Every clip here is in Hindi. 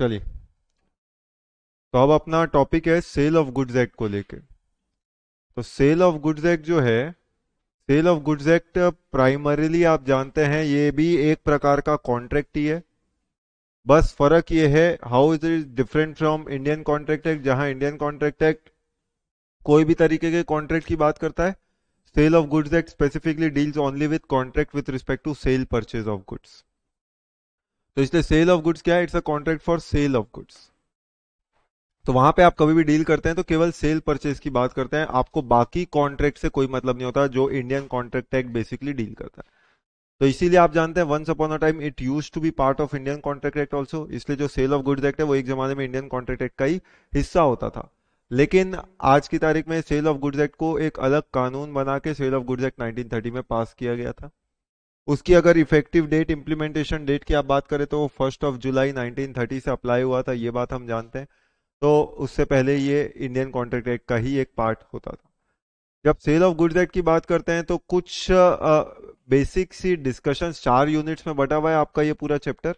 चलिए तो अब अपना टॉपिक है सेल ऑफ गुड्स एक्ट को लेके तो सेल ऑफ गुड्स एक्ट जो है sale of goods act primarily आप जानते हैं ये भी एक प्रकार का कॉन्ट्रैक्ट ही है बस फर्क ये है how is is different from Indian contract act जहां इंडियन कॉन्ट्रैक्ट एक्ट कोई भी तरीके के कॉन्ट्रैक्ट की बात करता है sale of goods act specifically deals only with contract with respect to sale purchase of goods तो इसलिए सेल ऑफ गुड्स क्या है it's a contract for sale of goods तो वहां पे आप कभी भी डील करते हैं तो केवल सेल परचेज की बात करते हैं आपको बाकी कॉन्ट्रैक्ट से कोई मतलब नहीं होता जो Indian contract act basically deal करता है तो इसीलिए आप जानते हैं once upon a time it use to be part of Indian contract act also इसलिए जो सेल ऑफ गुड्स एक्ट है वो एक जमाने में इंडियन कॉन्ट्रैक्ट एक्ट का ही हिस्सा होता था लेकिन आज की तारीख में सेल ऑफ गुड्स एक्ट को एक अलग कानून बना के सेल ऑफ गुड्स एक्ट 1930 में पास किया गया था उसकी अगर इफेक्टिव डेट इम्प्लीमेंटेशन डेट की आप बात करें तो फर्स्ट ऑफ जुलाई 1930 से अप्लाई हुआ था ये बात हम जानते हैं तो उससे पहले ये इंडियन कॉन्ट्रैक्ट एक्ट का ही एक पार्ट होता था जब सेल ऑफ गुड्स एक्ट की बात करते हैं तो कुछ बेसिक सी डिस्कशन चार यूनिट्स में बटा हुआ है आपका ये पूरा चैप्टर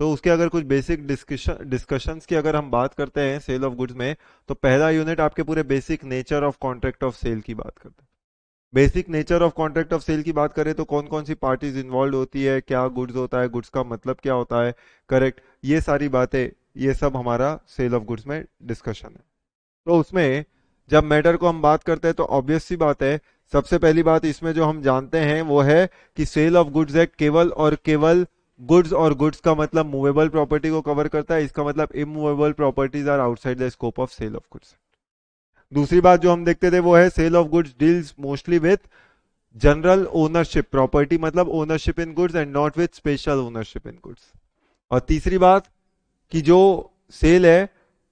तो उसके अगर कुछ बेसिक डिस्कशन की अगर हम बात करते हैं सेल ऑफ गुड्स में तो पहला यूनिट आपके पूरे basic nature of contract of sale की बात करते हैं basic nature of contract of sale की बात करें तो कौन कौन सी पार्टीज इन्वॉल्व होती है क्या गुड्स होता है गुड्स का मतलब क्या होता है करेक्ट ये सारी बातें ये सब हमारा सेल ऑफ गुड्स में डिस्कशन है तो उसमें जब मैटर को हम बात करते हैं तो ऑब्वियस सी बात है सबसे पहली बात इसमें जो हम जानते हैं वो है कि सेल ऑफ गुड्स एक्ट केवल और केवल गुड्स और गुड्स का मतलब मूवेबल प्रॉपर्टी को कवर करता है इसका मतलब immovable properties are outside the scope of sale of goods दूसरी बात जो हम देखते थे वो है sale of goods deals mostly with general ownership property मतलब ownership in goods and not with special ownership in goods और तीसरी बात कि जो सेल है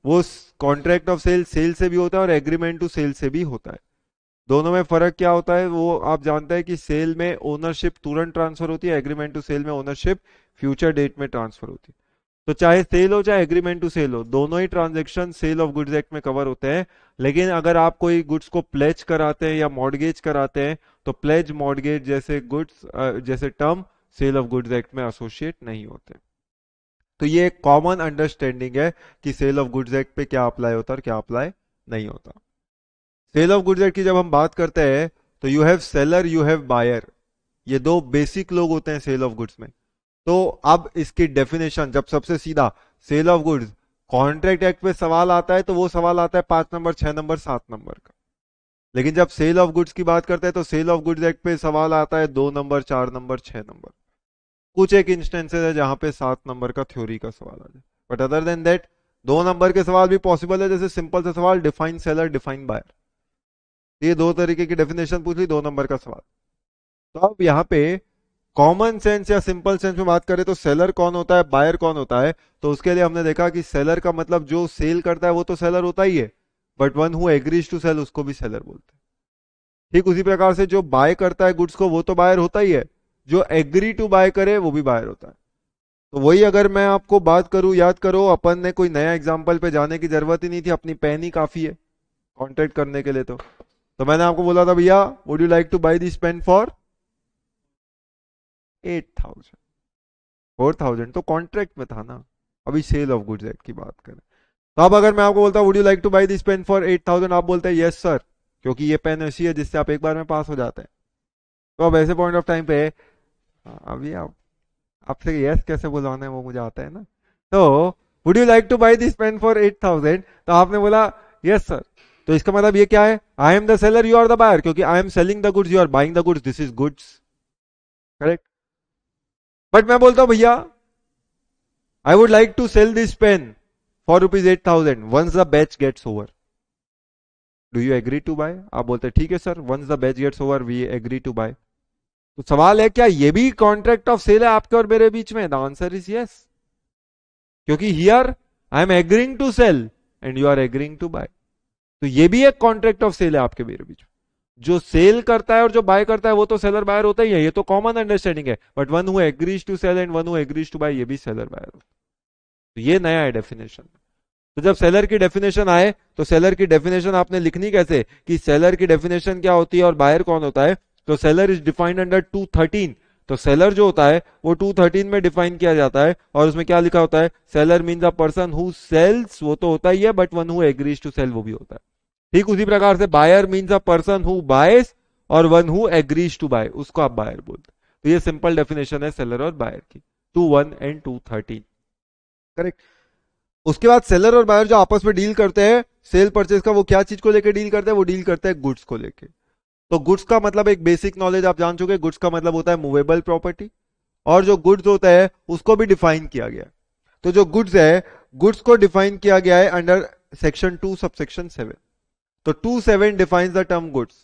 वो कॉन्ट्रैक्ट ऑफ सेल सेल से भी होता है और एग्रीमेंट टू सेल से भी होता है दोनों में फर्क क्या होता है वो आप जानते हैं कि सेल में ओनरशिप तुरंत ट्रांसफर होती है एग्रीमेंट टू सेल में ओनरशिप फ्यूचर डेट में ट्रांसफर होती है तो चाहे सेल हो चाहे एग्रीमेंट टू सेल हो दोनों ही transaction sale of goods act में कवर होते हैं लेकिन अगर आप कोई गुड्स को प्लेज कराते हैं या मॉडगेज कराते हैं तो प्लेज मॉडगेज जैसे गुड्स जैसे term sale of goods act में एसोसिएट नहीं होते तो ये एक कॉमन अंडरस्टैंडिंग है कि सेल ऑफ गुड्स एक्ट पे क्या अप्लाई होता है और क्या अप्लाई नहीं होता सेल ऑफ गुड्स एक्ट की जब हम बात करते हैं तो you have seller you have buyer ये दो बेसिक लोग होते हैं सेल ऑफ गुड्स में तो अब इसकी डेफिनेशन जब सबसे सीधा sale of goods contract act पे सवाल आता है तो वो सवाल आता है पांच नंबर छह नंबर सात नंबर का लेकिन जब सेल ऑफ गुड्स की बात करते हैं तो सेल ऑफ गुड्स एक्ट पे सवाल आता है दो नंबर चार नंबर छह नंबर कुछ एक इंस्टेंसेज है जहां पे सात नंबर का थ्योरी का सवाल आ जाए बट अदर देन दैट दो नंबर के सवाल भी पॉसिबल है जैसे सिंपल से सवाल डिफाइन सेलर डिफाइन बायर ये दो तरीके की डेफिनेशन पूछ ली दो नंबर का सवाल तो अब यहाँ पे कॉमन सेंस या सिंपल सेंस में बात करें तो सेलर कौन होता है बायर कौन होता है तो उसके लिए हमने देखा कि सेलर का मतलब जो सेल करता है वो तो सेलर होता ही है but one who agrees to sale उसको भी सेलर बोलते हैं ठीक उसी प्रकार से जो बाय करता है गुड्स को वो तो बायर होता ही है जो एग्री टू बाय करे वो भी बायर होता है तो वही अगर मैं आपको बात करूं याद करो अपन ने कोई नया एग्जाम्पल पे जाने की जरूरत ही नहीं थी अपनी पेन ही काफी है कॉन्टेक्ट करने के लिए तो तो मैंने आपको बोला था भैया would you like to buy this pen for eight thousand four thousand तो कॉन्ट्रैक्ट में था ना अभी सेल ऑफ गुड्स एक्ट की बात करें तो अब अगर मैं आपको बोलता would you like to buy this pen for eight thousand आप बोलते हैं यस सर क्योंकि ये पेन ऐसी है जिससे आप एक बार में पास हो जाते हैं तो अब ऐसे पॉइंट ऑफ टाइम पे हाँ, अभी आप आपसे यस कैसे बुलवाना है वो मुझे आता है ना तो would you like to buy this pen for eight thousand तो आपने बोला यस yes, सर तो इसका मतलब ये क्या है I am the seller you are the buyer क्योंकि I am selling the goods you are buying the goods this is goods correct but मैं बोलता हूं भैया I would like to sell this pen for rupees eight thousand once the batch gets over do you agree to buy आप बोलते ठीक है sir once the batch gets over we agree to buy तो सवाल है क्या ये भी कॉन्ट्रैक्ट ऑफ सेल है आपके और मेरे बीच में द आंसर इज यस क्योंकि here I am agreeing to sell and you are agreeing to buy तो ये भी एक कॉन्ट्रैक्ट ऑफ सेल है आपके मेरे बीच जो सेल करता है और जो बाय करता है वो तो सेलर बायर होता ही है ये तो कॉमन अंडरस्टैंडिंग है but one who agrees to sell and one who agrees to buy ये भी सेलर बायर होता तो ये नया है डेफिनेशन तो जब सेलर की डेफिनेशन आए तो सेलर की डेफिनेशन आपने लिखनी कैसे कि सेलर की डेफिनेशन क्या होती है और बायर कौन होता है तो seller is defined under two thirteen तो सेलर जो होता है वो 213 में डिफाइन किया जाता है और उसमें क्या लिखा होता है seller means a person who sells वो तो होता ही है but one who agrees to sell वो भी होता है ठीक उसी प्रकार से buyer means a person who buys और one who agrees to buy उसको आप बायर बोलते तो ये सिंपल डेफिनेशन है सेलर और बायर की two one and two thirteen correct उसके बाद सेलर और बायर जो आपस में डील करते हैं सेल परचेज का वो क्या चीज को लेकर डील करते हैं वो डील करते हैं गुड्स को लेकर तो गुड्स का मतलब एक बेसिक नॉलेज आप जान चुके गुड्स का मतलब होता है मूवेबल प्रॉपर्टी और जो गुड्स होता है उसको भी डिफाइन किया गया तो जो गुड्स है गुड्स को डिफाइन किया गया है under section two subsection seven तो two seven define the term goods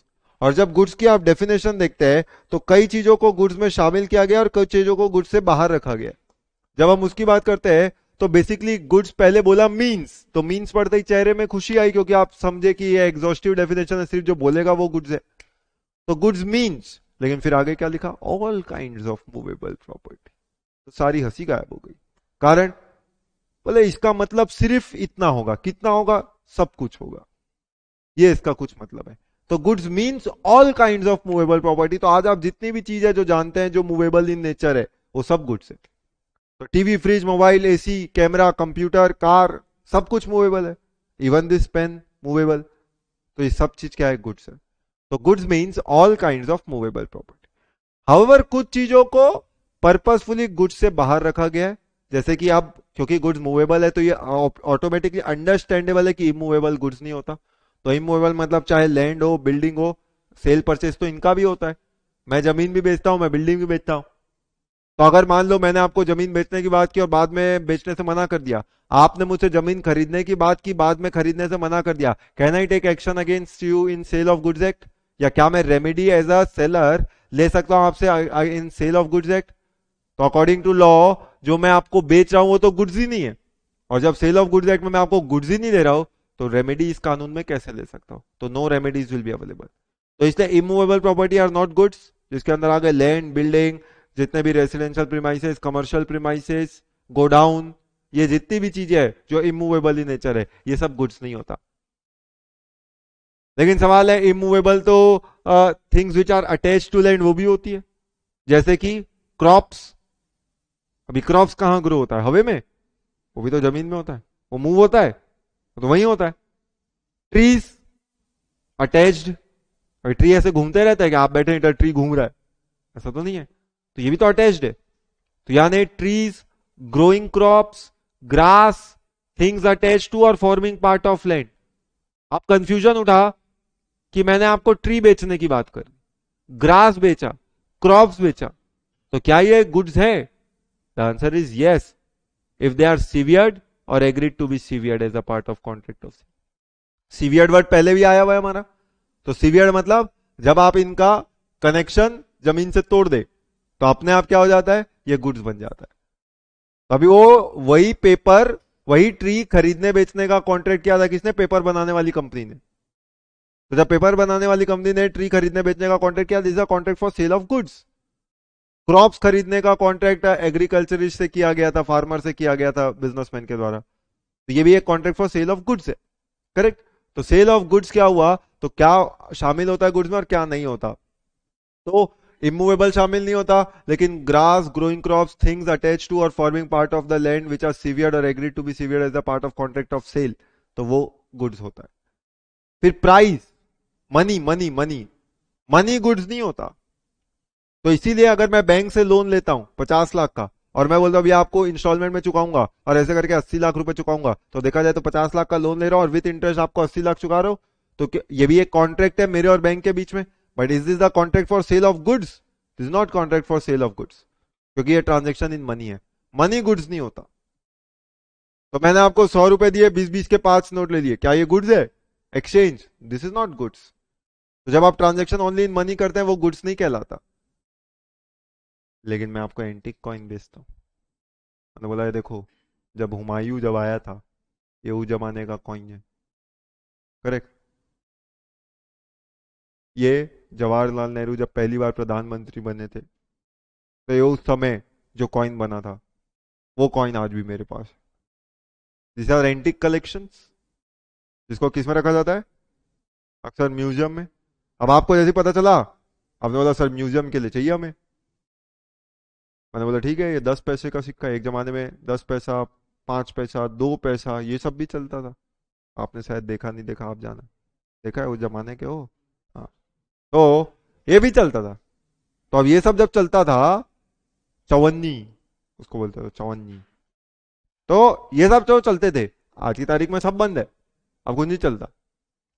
और जब गुड्स की आप डेफिनेशन देखते हैं तो कई चीजों को गुड्स में शामिल किया गया और कई चीजों को गुड्स से बाहर रखा गया जब हम उसकी बात करते हैं तो बेसिकली गुड्स पहले बोला मीन्स तो मीन्स पढ़ते ही चेहरे में खुशी आई क्योंकि आप समझे कि ये एग्जॉस्टिव डेफिनेशन है सिर्फ जो बोलेगा वो गुड्स है तो गुड्स मीन्स लेकिन फिर आगे क्या लिखा all kind of movable property तो सारी हंसी गायब हो गई कारण बोले इसका मतलब सिर्फ इतना होगा कितना होगा सब कुछ होगा ये इसका कुछ मतलब है तो goods means all kind of movable property तो आज आप जितनी भी चीज है जो जानते हैं जो मूवेबल इन नेचर है वो सब गुड्स है तो TV fridge mobile AC camera computer car सब कुछ मूवेबल है इवन दिस पेन मूवेबल तो ये सब चीज क्या है गुड्स है तो goods means all kind of movable property however कुछ चीजों को पर्पजफुली गुड्स से बाहर रखा गया है जैसे कि अब क्योंकि गुड्स मूवेबल है तो ये ऑटोमेटिकली अंडरस्टैंडेबल है कि मूवेबल गुड्स नहीं होता तो इमोवेबल मतलब चाहे लैंड हो बिल्डिंग हो सेल परचेज तो इनका भी होता है मैं जमीन भी बेचता हूँ मैं बिल्डिंग भी बेचता हूँ तो अगर मान लो मैंने आपको जमीन बेचने की बात की और बाद में बेचने से मना कर दिया आपने मुझसे जमीन खरीदने की बात की बाद में खरीदने से मना कर दिया can I take action against you in sale of goods act या क्या मैं रेमेडी एज अ सेलर ले सकता हूं आपसे in sale of goods act तो अकॉर्डिंग टू लॉ जो मैं आपको बेच रहा हूं वो तो गुड्स ही नहीं है और जब सेल ऑफ गुड्स एक्ट में मैं आपको गुड्स ही नहीं दे रहा हूं तो रेमेडी इस कानून में कैसे ले सकता हूँ तो no remedies will be available तो इसलिए immovable property are not goods जिसके अंदर आ गए लैंड बिल्डिंग जितने भी residential premises commercial premises godown ये जितनी भी चीजें है जो इमूवेबल इन नेचर है ये सब गुड्स नहीं होता लेकिन सवाल है इमूवेबल तो things which are attach to land वो भी होती है जैसे कि क्रॉप्स अभी क्रॉप्स कहाँ ग्रो होता है हवे में वो भी तो जमीन में होता है वो मूव होता है तो वही होता है ट्रीज अटैच्ड अभी ट्री ऐसे घूमते रहता है कि आप बैठे इधर ट्री घूम रहा है ऐसा तो नहीं है तो ये भी तो अटैच्ड है तो यानी trees growing crops grass things attach to और फॉर्मिंग पार्ट ऑफ लैंड आप कंफ्यूजन उठा कि मैंने आपको ट्री बेचने की बात कर ग्रास बेचा क्रॉप्स बेचा तो क्या ये गुड्स है the answer is yes if they are severed और agreed to be severed as a part of contract of severed word पहले भी आया हुआ है हमारा तो सीवियड मतलब जब आप इनका कनेक्शन जमीन से तोड़ दे तो अपने आप क्या हो जाता है ये गुड्स बन जाता है तो अभी वो वही पेपर वही ट्री खरीदने बेचने का कॉन्ट्रैक्ट किया था किसने पेपर बनाने वाली कंपनी ने तो जब पेपर बनाने वाली कंपनी ने ट्री खरीदने बेचने का कॉन्ट्रैक्ट किया this a contract for sale of goods crops खरीदने का कॉन्ट्रैक्ट एग्रीकल्चरिस्ट से किया गया था फार्मर से किया गया था बिजनेसमैन के द्वारा तो ये भी एक contract for sale of goods है करेक्ट तो सेल ऑफ गुड्स क्या हुआ तो क्या शामिल होता है गुड्स में और क्या नहीं होता तो इमूवेबल शामिल नहीं होता लेकिन grass growing crop things attach to और forming part of the land which are sever और agree to be sever as the part of contract of sale तो वो गुड्स होता है फिर price money money money money goods नहीं होता तो इसीलिए अगर मैं बैंक से लोन लेता हूं पचास लाख का और मैं बोलता हूँ आपको इंस्टॉलमेंट में चुकाऊंगा और ऐसे करके अस्सी लाख रुपए चुकाऊंगा तो देखा जाए तो पचास लाख का लोन ले रहा हूँ और विथ इंटरेस्ट आपको अस्सी लाख चुका रहा हूँ तो ये भी एक कॉन्ट्रैक्ट है मेरे और बैंक के बीच में but is this the contract for sale of goods is not contract for sale of goods क्योंकि ये ट्रांजेक्शन इन मनी है मनी गुड्स नहीं होता तो मैंने आपको सौ रुपए दिए बीस बीस के पांच नोट ले लिए क्या ये गुड्स है exchange this is not goods तो जब आप ट्रांजेक्शन ओनली इन मनी करते हैं वो गुड्स नहीं कहलाता लेकिन मैं आपको एंटिक कॉइन बेचता हूँ मैंने बोला देखो जब हुमायूं जब आया था ये उस जमाने का कॉइन है करेक्ट ये जवाहरलाल नेहरू जब पहली बार प्रधानमंत्री बने थे तो ये उस समय जो कॉइन बना था वो कॉइन आज भी मेरे पास दिस आर एंटिक कलेक्शन जिसको किस में रखा जाता है अक्सर म्यूजियम में अब आपको जैसे पता चला आपने बोला सर म्यूजियम के लिए चाहिए हमें मैंने बोला ठीक है ये दस पैसे का सिक्का एक ज़माने में दस पैसा पांच पैसा दो पैसा ये सब भी चलता था आपने शायद देखा नहीं देखा आप जाना देखा है उस ज़माने के हो हाँ तो ये भी चलता था तो अब ये सब जब चलता था चवन्नी उसको बोलते थे चवन्नी तो ये सब जो तो चलते थे आज की तारीख में सब बंद है अब कुछ नहीं चलता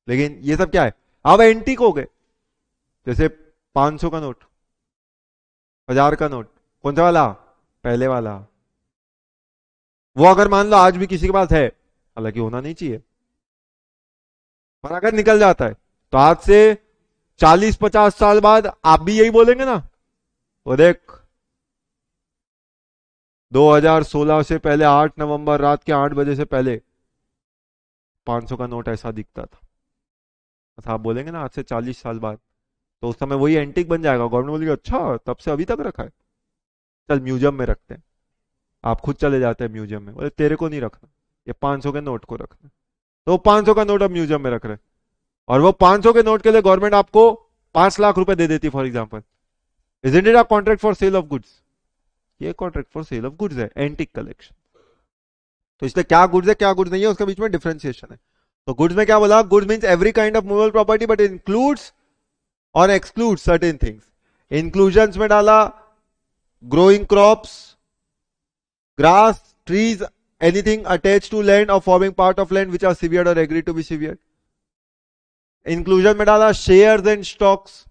लेकिन ये सब क्या है अब एंटीक हो गए जैसे सौ का नोट हजार का नोट कौन सा वाला पहले वाला वो अगर मान लो आज भी किसी के पास है हालांकि होना नहीं चाहिए पर अगर निकल जाता है तो आज से 40-50 साल बाद आप भी यही बोलेंगे ना वो देख 2016 से पहले 8 नवंबर रात के 8 बजे से पहले 500 का नोट ऐसा दिखता था अच्छा आप बोलेंगे ना आज से 40 साल बाद तो उस समय वही एंटिक बन जाएगा गवर्नमेंट बोलेगी अच्छा तब से अभी तक रखा है चल म्यूजियम में रखते हैं आप खुद चले जाते हैं म्यूजियम में बोले तेरे को नहीं रखना ये पाँच सौ के नोट को रखना तो वो पांच सौ का नोट अब म्यूजियम में रख रहे और वो पांच सौ के नोट के लिए गवर्नमेंट आपको पांच लाख रुपए दे देती for example is isn't it a contract for sale of goods ये contract for sale of goods है एंटिक कलेक्शन तो इसलिए क्या गुड्स है क्या गुड्स नहीं है उसके बीच में डिफ्रेंसिएशन है तो गुड्स में क्या बोला goods means every kind of movable property but includes और एक्सक्लूड सर्टेन थिंग्स इंक्लूजन में डाला growing crop grass trees anything attach to land और forming part of land which are severed और agree to be severed. Inclusion में डाला शेयर एंड स्टॉक्स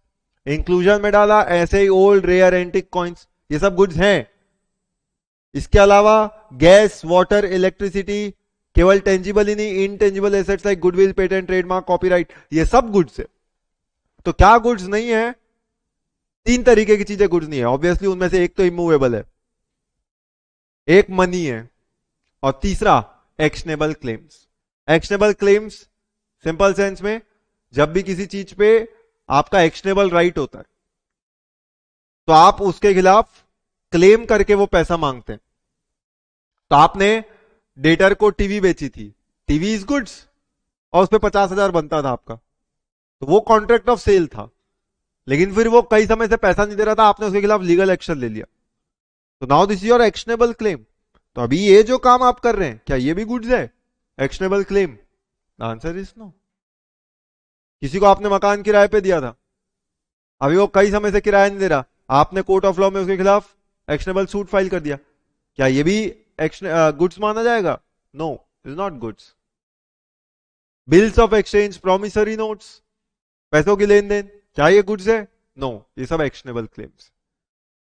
इंक्लूजन में डाला ऐसे ही ओल्ड रेयर एंटिक कॉइन्स ये सब गुड्स हैं इसके अलावा गैस वॉटर इलेक्ट्रिसिटी केवल टेंजिबल ही नहीं intangible assets like goodwill patent trademark right ये सब गुड्स है तो क्या गुड्स नहीं है तीन तरीके की चीजें गुड्स नहीं है ऑब्वियसली उनमें से एक तो इमूवेबल है एक मनी है और तीसरा actionable claims actionable claims simple sense में जब भी किसी चीज पे आपका एक्शनेबल राइट होता है तो आप उसके खिलाफ क्लेम करके वो पैसा मांगते हैं तो आपने डेटर को टीवी बेची थी टीवी इज गुड्स और उस पर पचास हजार बनता था आपका तो वो कॉन्ट्रैक्ट ऑफ सेल था लेकिन फिर वो कई समय से पैसा नहीं दे रहा था आपने उसके खिलाफ लीगल एक्शन ले लिया तो now this is your actionable claim तो अभी ये जो काम आप कर रहे हैं क्या ये भी गुड्स है actionable claim answer is no किसी को आपने मकान किराए पे दिया था अभी वो कई समय से किराया नहीं दे रहा आपने कोर्ट ऑफ लॉ में उसके खिलाफ एक्शनेबल सूट फाइल कर दिया क्या ये भी एक्शन गुड्स uh, माना जाएगा no is not goods bills of exchange promissory notes पैसों की लेन देन क्या ये गुड्स है नो no, ये सब एक्शनेबल क्लेम्स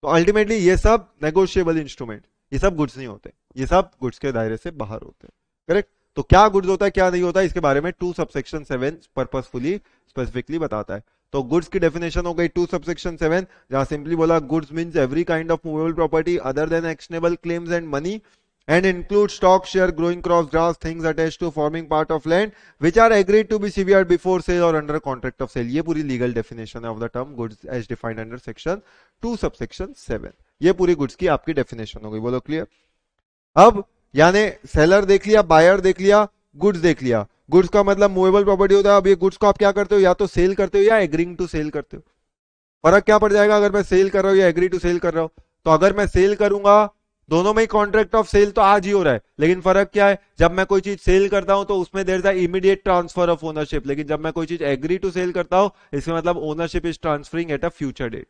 तो अल्टीमेटली ये सब नेगोशियबल इंस्ट्रूमेंट ये सब गुड्स नहीं होते ये सब गुड्स के दायरे से बाहर होते हैं करेक्ट तो क्या गुड्स होता है क्या नहीं होता है इसके बारे में two subsection seven purposefully specifically बताता है तो गुड्स की डेफिनेशन हो गई टू सबसेक्शन सेवन जहां सिंपली बोला goods means every kind of movable property other than actionable claims and money and include stock share growing crops grass things attached to forming part of land which are agreed to be severed before sale or under contract of sale ye puri legal definition of the term goods as defined under section 2 subsection 7 ये पूरी गुड्स की आपकी डेफिनेशन हो गई बोलो क्लियर अब यानी सेलर देख लिया बायर देख लिया गुड्स देख लिया गुड्स का मतलब मूवेबल प्रॉपर्टी होता है अब ये गुड्स को आप क्या करते हो या तो सेल करते हो या एग्रींग टू सेल करते हो फर्क क्या पड़ जाएगा अगर मैं सेल कर रहा हूँ या एग्री टू सेल कर रहा हूँ तो अगर मैं सेल करूंगा दोनों में ही कॉन्ट्रैक्ट ऑफ सेल तो आज ही हो रहा है लेकिन फर्क क्या है जब मैं कोई चीज सेल करता हूं तो उसमें देर था इमीडिएट ट्रांसफर ऑफ ओनरशिप लेकिन जब मैं कोई चीज एग्री टू सेल करता हूं इसका मतलब ownership is transferring at a future date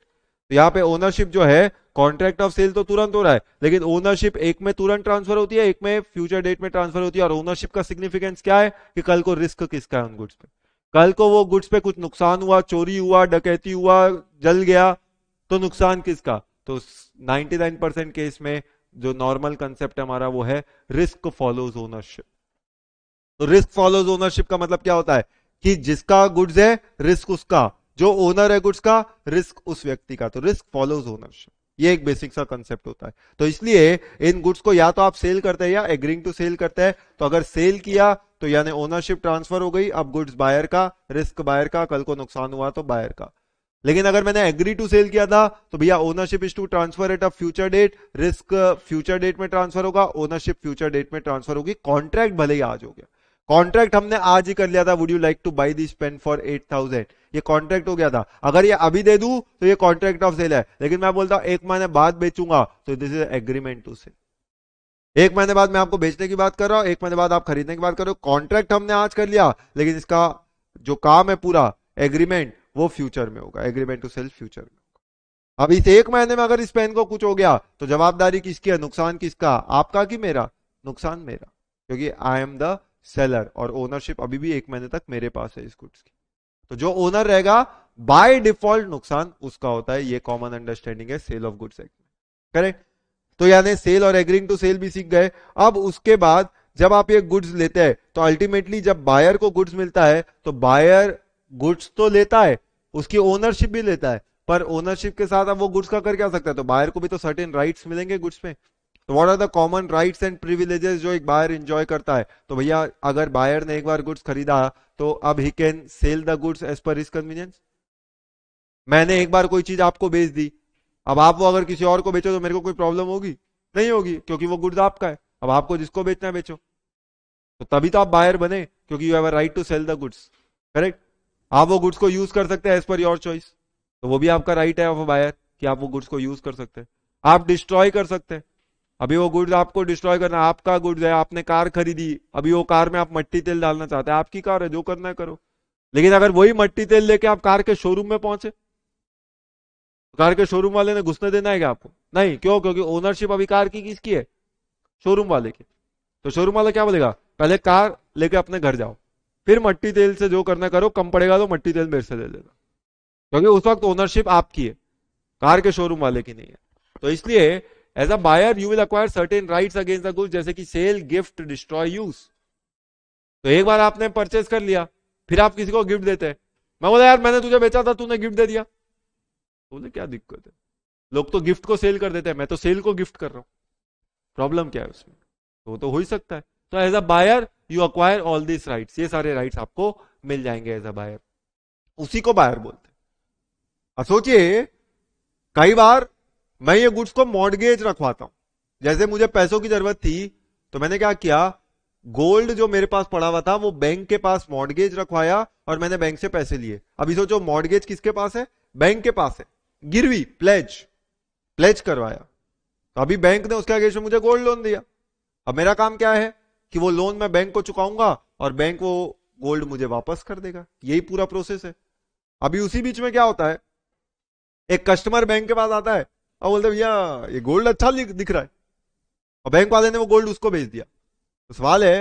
तो यहाँ पे ओनरशिप जो है कॉन्ट्रैक्ट ऑफ सेल तो तुरंत हो रहा है लेकिन ओनरशिप एक में तुरंत ट्रांसफर होती है एक में फ्यूचर डेट में ट्रांसफर होती है और ओनरशिप का सिग्निफिकेंस क्या है कि कल को रिस्क किसका है उन गुड्स पे कल को वो गुड्स पे कुछ नुकसान हुआ चोरी हुआ डकैती हुआ जल गया तो नुकसान किसका तो 99% केस में जो नॉर्मल कंसेप्ट हमारा वो है रिस्क फॉलोज ओनरशिप तो रिस्क फॉलोज ओनरशिप का मतलब क्या होता है कि जिसका गुड्स है रिस्क उसका जो ओनर है गुड्स का रिस्क उस व्यक्ति का तो रिस्क फॉलोज ओनरशिप ये एक बेसिक सा कंसेप्ट होता है तो इसलिए इन गुड्स को या तो आप सेल करते हैं या एग्रिंग टू सेल करते हैं तो अगर सेल किया तो यानी ओनरशिप ट्रांसफर हो गई अब गुड्स बायर का रिस्क बायर का कल को नुकसान हुआ तो बायर का लेकिन अगर मैंने एग्री टू सेल किया था तो भैया ownership is to transfer at a future date risk future date में ट्रांसफर होगा ओनरशिप फ्यूचर डेट में ट्रांसफर होगी कॉन्ट्रैक्ट भले ही आज हो गया कॉन्ट्रैक्ट हमने आज ही कर लिया था would you like to buy this pen for eight thousand ये कॉन्ट्रैक्ट हो गया था अगर ये अभी दे दू तो ये कॉन्ट्रैक्ट ऑफ सेल है लेकिन मैं बोलता हूं एक महीने बाद बेचूंगा तो this is agreement to sell एक महीने बाद मैं आपको बेचने की बात कर रहा हूं एक महीने बाद आप खरीदने की बात कर रहे हो कॉन्ट्रैक्ट हमने आज कर लिया लेकिन इसका जो काम है पूरा एग्रीमेंट वो फ्यूचर में होगा एग्रीमेंट टू सेल फ्यूचर में होगा अब इस एक महीने में अगर इस पेन को कुछ हो गया तो जवाबदारी किसकी है नुकसान किसका आपका कि मेरा नुकसान मेरा क्योंकि आई एम द सेलर और ओनरशिप अभी भी एक महीने तक मेरे पास है इस गुड्स की तो जो ओनर रहेगा बाय डिफॉल्ट नुकसान उसका होता है ये कॉमन अंडरस्टैंडिंग है sale of goods act correct तो यानी सेल और एग्रिंग टू सेल भी सीख गए अब उसके बाद जब आप ये गुड्स लेते हैं तो अल्टीमेटली जब बायर को गुड्स मिलता है तो बायर गुड्स तो लेता है उसकी ओनरशिप भी लेता है पर ओनरशिप के साथ अब वो गुड्स का कर क्या सकता है तो बायर को भी तो सर्टेन राइट्स मिलेंगे गुड्स में तो what are the common rights and privileges जो एक बायर एंजॉय करता है तो भैया अगर बायर ने एक बार गुड्स खरीदा तो अब he can sell the goods as per his convenience मैंने एक बार कोई चीज आपको बेच दी अब आप वो अगर किसी और को बेचो तो मेरे को कोई प्रॉब्लम होगी नहीं होगी क्योंकि वो गुड्स आपका है अब आपको जिसको बेचना है बेचो तो तभी तो आप बायर बने क्योंकि you have a right to sell the goods correct आप वो गुड्स को यूज कर सकते हैं एज पर योर चॉइस तो वो भी आपका राइट है ऑफ बायर कि आप वो गुड्स को यूज कर सकते हैं आप डिस्ट्रॉय कर सकते हैं अभी वो गुड्स आपको डिस्ट्रॉय करना आपका गुड्स है आपने कार खरीदी अभी वो कार में आप मट्टी तेल डालना चाहते हैं आपकी कार है जो करना है करो लेकिन अगर वही मट्टी तेल लेके आप कार के शोरूम में पहुंचे तो कार के शोरूम वाले ने घुसने देना है क्या आपको नहीं क्यों क्योंकि ओनरशिप अभी कार की किसकी है शोरूम वाले की तो शोरूम वाला क्या बोलेगा पहले कार लेके अपने घर जाओ फिर मट्टी तेल से जो करना करो कम पड़ेगा तो मट्टी तेल मेरे से ले लेना क्योंकि उस वक्त ओनरशिप आपकी है कार के शोरूम वाले की नहीं है तो इसलिए as a buyer you will acquire certain rights against the goods जैसे कि सेल गिफ्ट डिस्ट्रॉय यूज तो एक बार आपने परचेस कर लिया फिर आप किसी को गिफ्ट देते हैं मैं बोला यार मैंने तुझे बेचा था तूने गिफ्ट दे दिया तो बोले क्या दिक्कत है लोग तो गिफ्ट को सेल कर देते हैं मैं तो सेल को गिफ्ट कर रहा हूं प्रॉब्लम क्या है उसमें तो वो तो हो ही सकता है तो as a buyer you acquire all this right ये सारे राइट आपको मिल जाएंगे एज अ बायर उसी को बायर बोलते हैं और सोचिए कई बार मैं ये गुड्स को मॉडगेज रखवाता हूं जैसे मुझे पैसों की जरूरत थी तो मैंने क्या किया गोल्ड जो मेरे पास पड़ा हुआ था वो बैंक के पास मॉडगेज रखवाया और मैंने बैंक से पैसे लिए अभी सोचो मॉडगेज किसके पास है बैंक के पास है गिरवी प्लेज प्लेज करवाया तो अभी बैंक ने उसके आगे मुझे गोल्ड लोन दिया अब मेरा काम क्या है कि वो लोन मैं बैंक को चुकाऊंगा और बैंक वो गोल्ड मुझे वापस कर देगा यही पूरा प्रोसेस है अभी उसी बीच में क्या होता है एक कस्टमर बैंक के पास आता है और बोलते भैया ये गोल्ड अच्छा दिख रहा है और बैंक वाले ने वो गोल्ड उसको भेज दिया तो सवाल है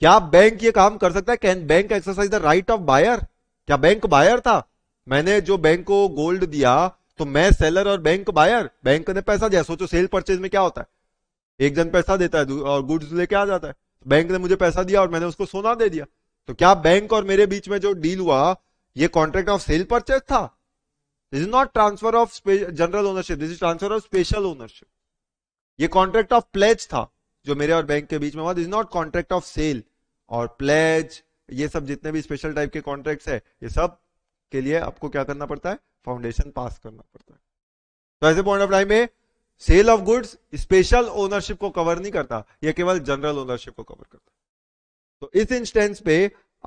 क्या बैंक ये काम कर सकता है can bank exercise the right of buyer क्या बैंक बायर था मैंने जो बैंक को गोल्ड दिया तो मैं सेलर और बैंक बायर बैंक ने पैसा दिया सोचो सेल परचेज में क्या होता है एक जन पैसा देता है और गुड्स लेके आ जाता है बैंक ने मुझे पैसा दिया और मैंने उसको सोना दे दिया तो क्या बैंक और मेरे बीच में जो डील हुआ ये कॉन्ट्रैक्ट ऑफ सेल परचेज था this is not transfer of general ownership this is transfer of special ownership ये कॉन्ट्रैक्ट ऑफ प्लेज था जो मेरे और बैंक के बीच में हुआ this is not contract of sale और प्लेज ये सब जितने भी स्पेशल टाइप के कॉन्ट्रैक्ट है ये सब के लिए आपको क्या करना पड़ता है फाउंडेशन पास करना पड़ता है तो ऐसे पॉइंट ऑफ टाइम में sale of goods special ownership को कवर नहीं करता यह केवल जनरल ओनरशिप को कवर करता तो इस इंस्टेंस पे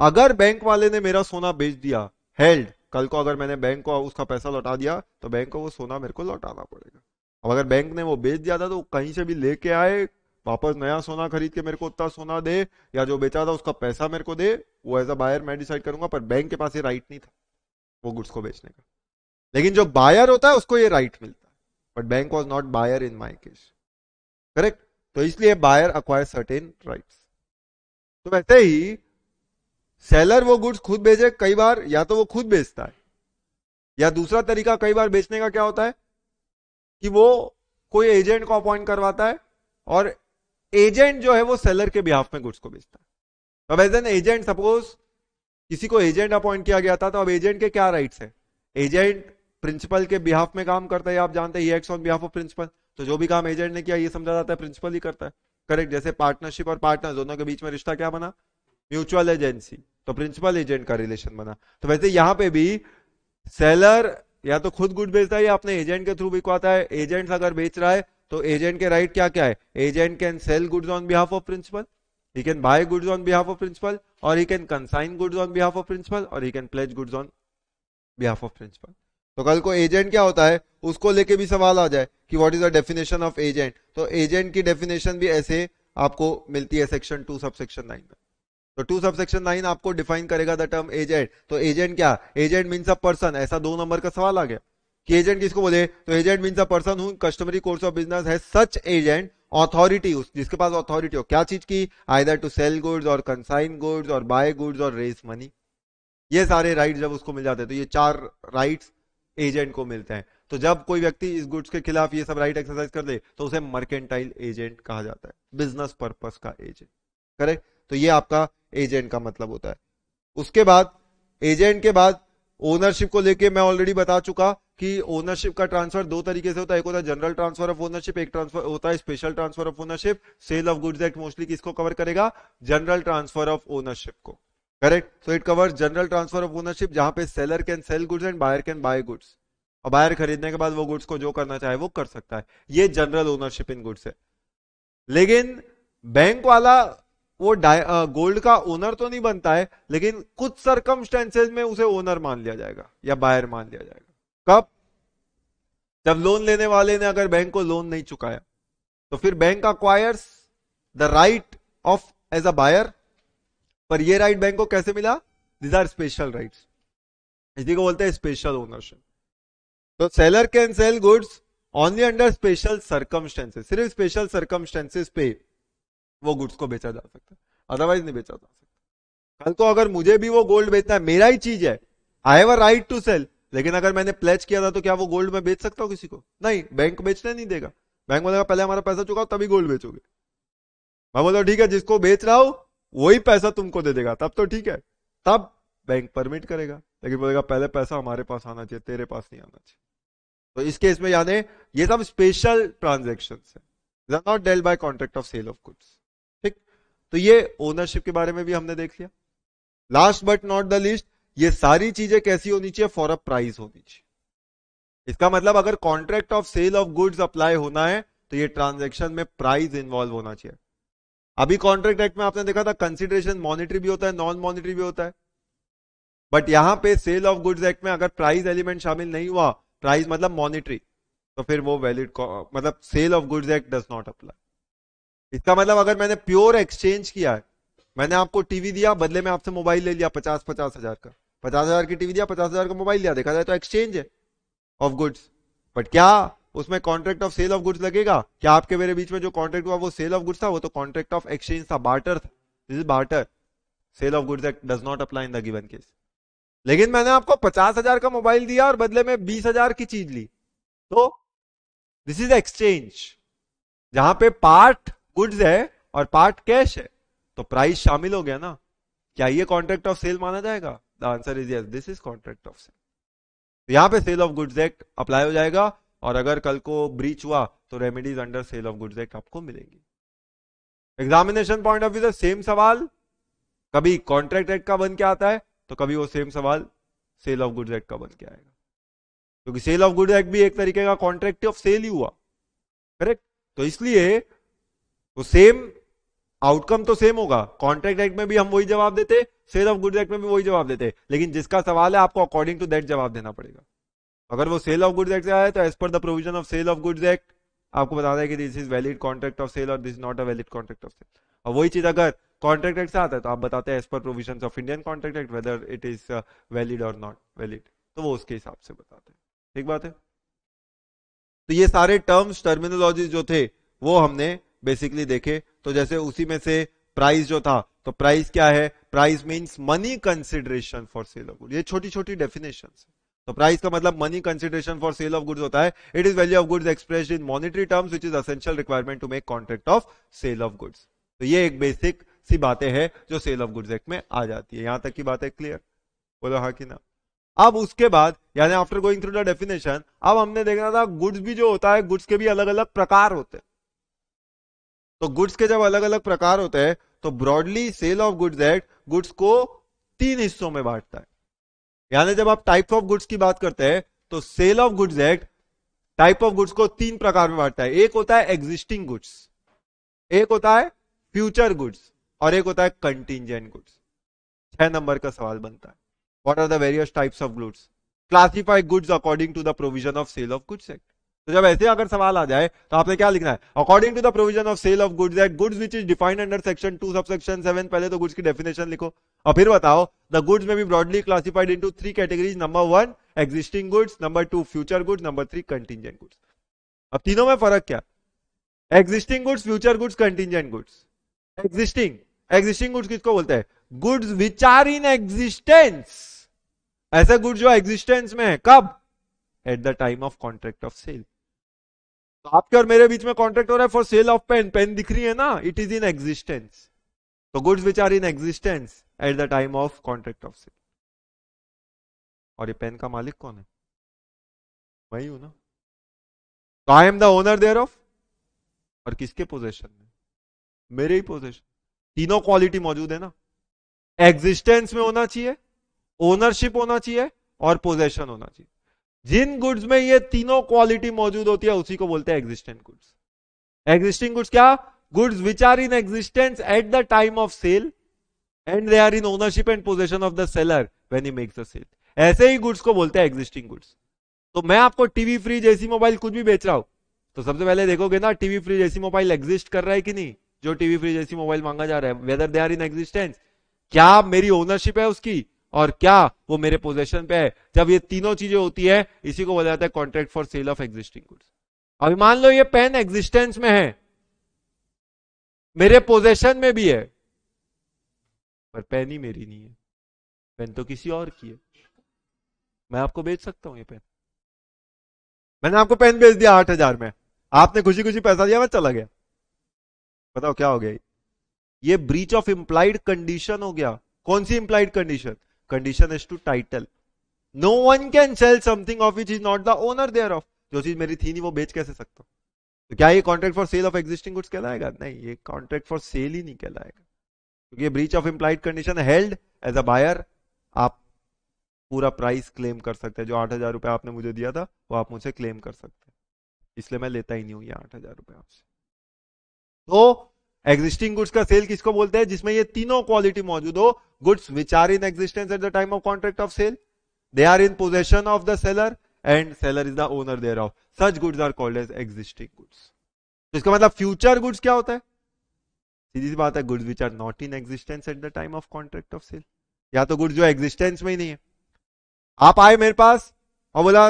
अगर बैंक वाले ने मेरा सोना बेच दिया हेल्ड कल को अगर मैंने बैंक को उसका पैसा लौटा दिया तो बैंक को वो सोना मेरे को लौटाना पड़ेगा अब अगर बैंक ने वो बेच दिया था तो कहीं से भी लेके आए वापस नया सोना खरीद के मेरे को उतना सोना दे या जो बेचा था उसका पैसा मेरे को दे वो एज अ बायर मैं डिसाइड करूंगा पर बैंक के पास ये राइट नहीं था वो गुड्स को बेचने का लेकिन जो बायर होता है उसको ये राइट मिलता है but bank was not buyer in my case correct तो इसलिए बायर अक्वायर सर्टेन राइट तो वैसे ही सेलर वो गुड्स खुद बेचे कई बार या तो वो खुद बेचता है या दूसरा तरीका कई बार बेचने का क्या होता है कि वो कोई एजेंट को अपॉइंट करवाता है और एजेंट जो है वो सेलर के बिहाफ में गुड्स को बेचता है अब एज एन एजेंट सपोज किसी को एजेंट अपॉइंट किया गया था तो अब एजेंट के क्या राइट्स है एजेंट प्रिंसिपल के बिहाफ में काम करता है आप जानते हैं acts on behalf of principal तो जो भी काम एजेंट ने किया ये समझा जाता है प्रिंसिपल ही करता है करेक्ट जैसे पार्टनरशिप और पार्टनर दोनों के बीच में रिश्ता क्या बना म्यूचुअल एजेंसी तो प्रिंसिपल एजेंट का रिलेशन बना तो वैसे यहाँ पे भी सेलर या तो खुद गुड बेचता है या अपने एजेंट के थ्रू बिकवाता है एजेंट अगर बेच रहा है तो एजेंट के राइट क्या क्या है agent can sell goods on behalf of principal he can buy goods on behalf of principal और he can consign goods on behalf of principal और he can pledge goods on behalf of principal तो कल को एजेंट क्या होता है उसको लेके भी सवाल आ जाए कि what is the definition of agent तो एजेंट की डेफिनेशन भी ऐसे आपको मिलती है सेक्शन टू सब सेक्शन नाइन में तो टू सब सेक्शन नाइन आपको डिफाइन करेगा द टर्म एजेंट तो एजेंट क्या एजेंट मीन्स अ पर्सन ऐसा दो नंबर का सवाल आ गया कि एजेंट किसको बोले तो agent means a person who customary course of business है सच एजेंट ऑथोरिटी उस जिसके पास ऑथोरिटी हो क्या चीज की आइदर टू सेल गुड्स और कंसाइन गुड्स और बाय गुड्स और रेस मनी ये सारे राइट जब उसको मिल जाते हैं तो ये चार राइट्स एजेंट को मिलते हैं तो जब कोई व्यक्ति इस गुड्स के खिलाफ ये सब राइट एक्सरसाइज कर दे तो उसे मर्केंटाइल एजेंट कहा जाता है बिजनेस पर्पज का एजेंट करेक्ट तो ये आपका एजेंट का मतलब होता है उसके बाद एजेंट के बाद ओनरशिप को लेके मैं ऑलरेडी बता चुका कि ओनरशिप का ट्रांसफर दो तरीके से होता है एक होता है जनरल ट्रांसफर ऑफ ओनरशिप एक ट्रांसफर होता है special transfer of ownership sale of goods act mostly किसको कवर करेगा जनरल ट्रांसफर ऑफ ओनरशिप को correct so it covers general transfer of ownership जहां पे seller can sell goods and buyer can buy goods और बायर खरीदने के बाद वो गुड्स को जो करना चाहे वो कर सकता है ये जनरल ओनरशिप इन गुड्स है लेकिन बैंक वाला वो गोल्ड का ओनर तो नहीं बनता है लेकिन कुछ सरकमस्टेंसेज में उसे ओनर मान लिया जाएगा या बायर मान लिया जाएगा कब जब लोन लेने वाले ने अगर बैंक को लोन नहीं चुकाया तो फिर bank acquires the right of as a buyer पर ये राइट बैंक को कैसे मिला दीज आर स्पेशल राइट इसी को बोलते हैं स्पेशल ओनरशिप तो seller can sell goods only under special circumstances सिर्फ स्पेशल सर्कमस्टेंसेस पे वो गुड्स को बेचा जा सकता है अदरवाइज नहीं बेचा जा सकता कल को अगर मुझे भी वो गोल्ड बेचना है मेरा ही चीज है I have a right to sell लेकिन अगर मैंने प्लेच किया था तो क्या वो गोल्ड में बेच सकता हूँ किसी को नहीं बैंक बेचने नहीं देगा बैंक बोलेगा पहले हमारा पैसा चुकाओ तभी गोल्ड बेचोगे मैं बोला ठीक है जिसको बेच रहा हूं वही पैसा तुमको दे देगा तब तो ठीक है तब बैंक परमिट करेगा लेकिन बोलेगा पहले पैसा हमारे पास आना चाहिए तेरे पास नहीं आना चाहिए तो इस केस में याने ये सब स्पेशल ट्रांजेक्शन है not dealt by contract of sale of goods ठीक तो ये ओनरशिप के बारे में भी हमने देख लिया last but not the least ये सारी चीजें कैसी होनी चाहिए फॉर अ प्राइस होनी चाहिए इसका मतलब अगर contract of sale of goods apply होना है तो ये ट्रांजेक्शन में प्राइस इन्वॉल्व होना चाहिए अभी कॉन्ट्रैक्ट एक्ट में आपने देखा था कंसिडरेशन मॉनिटरी भी होता है नॉन मॉनिटरी भी होता है बट यहां पे सेल ऑफ गुड्स एक्ट में अगर प्राइस एलिमेंट शामिल नहीं हुआ प्राइस मतलब मॉनिटरी तो फिर वो वैलिड मतलब sale of goods act does not apply इसका मतलब अगर मैंने प्योर एक्सचेंज किया है मैंने आपको टीवी दिया बदले में आपसे मोबाइल ले लिया पचास पचास हजार का पचास हजार की टीवी दिया पचास हजार का मोबाइल लिया देखा जाए तो एक्सचेंज है ऑफ गुड्स बट क्या उसमें contract of sale of goods लगेगा क्या आपके मेरे बीच में जो कॉन्ट्रैक्ट हुआ वो सेल ऑफ गुड्स था वो तो कॉन्ट्रैक्ट ऑफ एक्सचेंज था barter this is barter sale of goods does not apply in the given case लेकिन मैंने आपको पचास हजार का मोबाइल दिया और बदले में बीस हजार की चीज ली तो दिस इज एक्सचेंज जहां पे पार्ट गुड्स है और पार्ट कैश है तो प्राइस शामिल हो गया ना क्या ये कॉन्ट्रैक्ट ऑफ सेल माना जाएगा the answer is yes this is contract of sale यहां पे sale of goods act apply हो जाएगा और अगर कल को ब्रीच हुआ तो remedies under sale of goods act आपको मिलेंगी examination point of view same सवाल कभी कॉन्ट्रैक्ट एक्ट का बन के आता है तो कभी वो सेम सवाल सेल ऑफ गुड्स एक्ट का बन के आएगा क्योंकि सेल ऑफ गुड्स एक्ट भी एक तरीके का कॉन्ट्रैक्ट ऑफ सेल ही हुआ करेक्ट तो इसलिए तो सेम आउटकम तो सेम होगा कॉन्ट्रैक्ट एक्ट में भी हम वही जवाब देते सेल ऑफ गुड्स एक्ट में भी वही जवाब देते लेकिन जिसका सवाल है आपको अकॉर्डिंग टू दैट जवाब देना पड़ेगा अगर वो सेल ऑफ गुड्स एक्ट से आया तो as per the provision of sale of goods act आपको बता है कि this is valid contract of sale और this not a valid contract of sale और वही चीज अगर कॉन्ट्रैक्ट एक्ट से आता है तो आप बताते हैं as per provision of Indian contract act whether it is valid और नॉट वैलिड तो वो उसके हिसाब से बताते हैं ठीक बात है तो ये सारे टर्म्स टर्मिनोलॉजी जो थे वो हमने बेसिकली देखे तो जैसे उसी में से प्राइस जो था तो प्राइस क्या है price means money consideration for sale of good ये छोटी छोटी डेफिनेशन है तो प्राइस का मतलब money consideration for sale of goods होता है it is value of goods express in monetary terms which is essential requirement to make contract of sale of goods तो ये एक बेसिक सी बातें हैं जो सेल ऑफ गुड्स एक्ट में आ जाती है यहां तक की बात है क्लियर बोलो हाँ कि ना अब उसके बाद यानी after going through the definition अब हमने देखना था गुड्स भी जो होता है गुड्स के भी अलग अलग प्रकार होते हैं तो गुड्स के जब अलग अलग प्रकार होते हैं तो broadly sale of goods act goods को तीन हिस्सों में बांटता है यानी जब आप टाइप्स ऑफ गुड्स की बात करते हैं तो sale of goods act type of goods को तीन प्रकार में बांटता है एक होता है एग्जिस्टिंग गुड्स एक होता है फ्यूचर गुड्स और एक होता है कंटिजेंट गुड्स छह नंबर का सवाल बनता है what are the various types of goods classified goods according to the provision of sale of goods act तो जब ऐसे अगर सवाल आ जाए तो आपने क्या लिखना है according to the provision of sale of goods act goods which is defined under section two सब सेक्शन सेवन पहले तो गुड्स की डेफिनेशन लिखो और फिर बताओ द गुड्स में भी broadly classified into three categories number one existing goods number two future goods number three contingent goods अब तीनों में फर्क क्या existing goods future goods contingent goods existing existing goods किसको बोलते हैं goods which are in existence ऐसे गुड्स जो एग्जिस्टेंस में है कब at the time of contract of sale तो आपके और मेरे बीच में कॉन्ट्रैक्ट हो रहा है for sale of pen pen दिख रही है ना इट इज इन एग्जिस्टेंस तो goods which are in existence at the time of contract of sale और ये पेन का मालिक कौन है वही हूं ना तो I am the owner thereof और किसके पोजेशन में मेरे ही पोजेशन तीनों क्वालिटी मौजूद है ना एग्जिस्टेंस में होना चाहिए ओनरशिप होना चाहिए और पोजेशन होना चाहिए जिन गुड्स में ये तीनों क्वालिटी मौजूद होती है उसी को बोलते हैं एग्जिस्टेंट गुड्स एग्जिस्टिंग गुड्स क्या goods which are in existence at the time of sale and they are in ownership and possession of the seller when he makes a sale ऐसे ही गुड्स को बोलते हैं एग्जिस्टिंग गुड्स तो मैं आपको टीवी फ्रिज जैसी मोबाइल कुछ भी बेच रहा हूं तो सबसे पहले देखोगे ना टीवी फ्रिज जैसी मोबाइल एग्जिस्ट कर रहा है कि नहीं जो टीवी फ्रिज जैसी मोबाइल मांगा जा रहा है whether they are in existence क्या मेरी ओनरशिप है उसकी और क्या वो मेरे पोजेशन पे है जब ये तीनों चीजें होती है इसी को बोला जाता है contract for sale of existing goods अभी मान लो ये पेन एग्जिस्टेंस में है मेरे पोजेशन में भी है पर पेन ही मेरी नहीं है पेन तो किसी और की है मैं आपको बेच सकता हूं ये पेन मैंने आपको पेन बेच दिया आठ हजार में आपने खुशी खुशी पैसा दिया मैं चला गया बताओ क्या हो गया ये ब्रीच ऑफ इंप्लाइड कंडीशन हो गया कौन सी implied condition condition is to title no one can sell something of which is not the owner thereof जो चीज मेरी थी नहीं वो बेच कैसे सकता हूँ तो क्या ये contract for sale of existing goods कहलाएगा नहीं ये कॉन्ट्रैक्ट फॉर सेल ही नहीं कहलाएगा क्योंकि ये breach of implied condition held as a buyer आप पूरा प्राइस क्लेम कर सकते हैं जो आठ हजार रुपये आपने मुझे दिया था वो आप मुझे क्लेम कर सकते हैं इसलिए मैं लेता ही नहीं हूं ये आठ हजार रुपये आपसे तो एग्जिस्टिंग गुड्स का सेल किसको बोलते हैं जिसमें ये तीनों क्वालिटी मौजूद हो goods which are in existence at the time of contract of sale they are in possession of the seller and seller is the owner thereof such goods are called as existing goods तो इसका मतलब फ्यूचर गुड्स क्या होता है सीधी सी बात है goods which are not in existence at the time of contract of sale या तो गुड्स जो एग्जिस्टेंस में ही नहीं है आप आए मेरे पास और बोला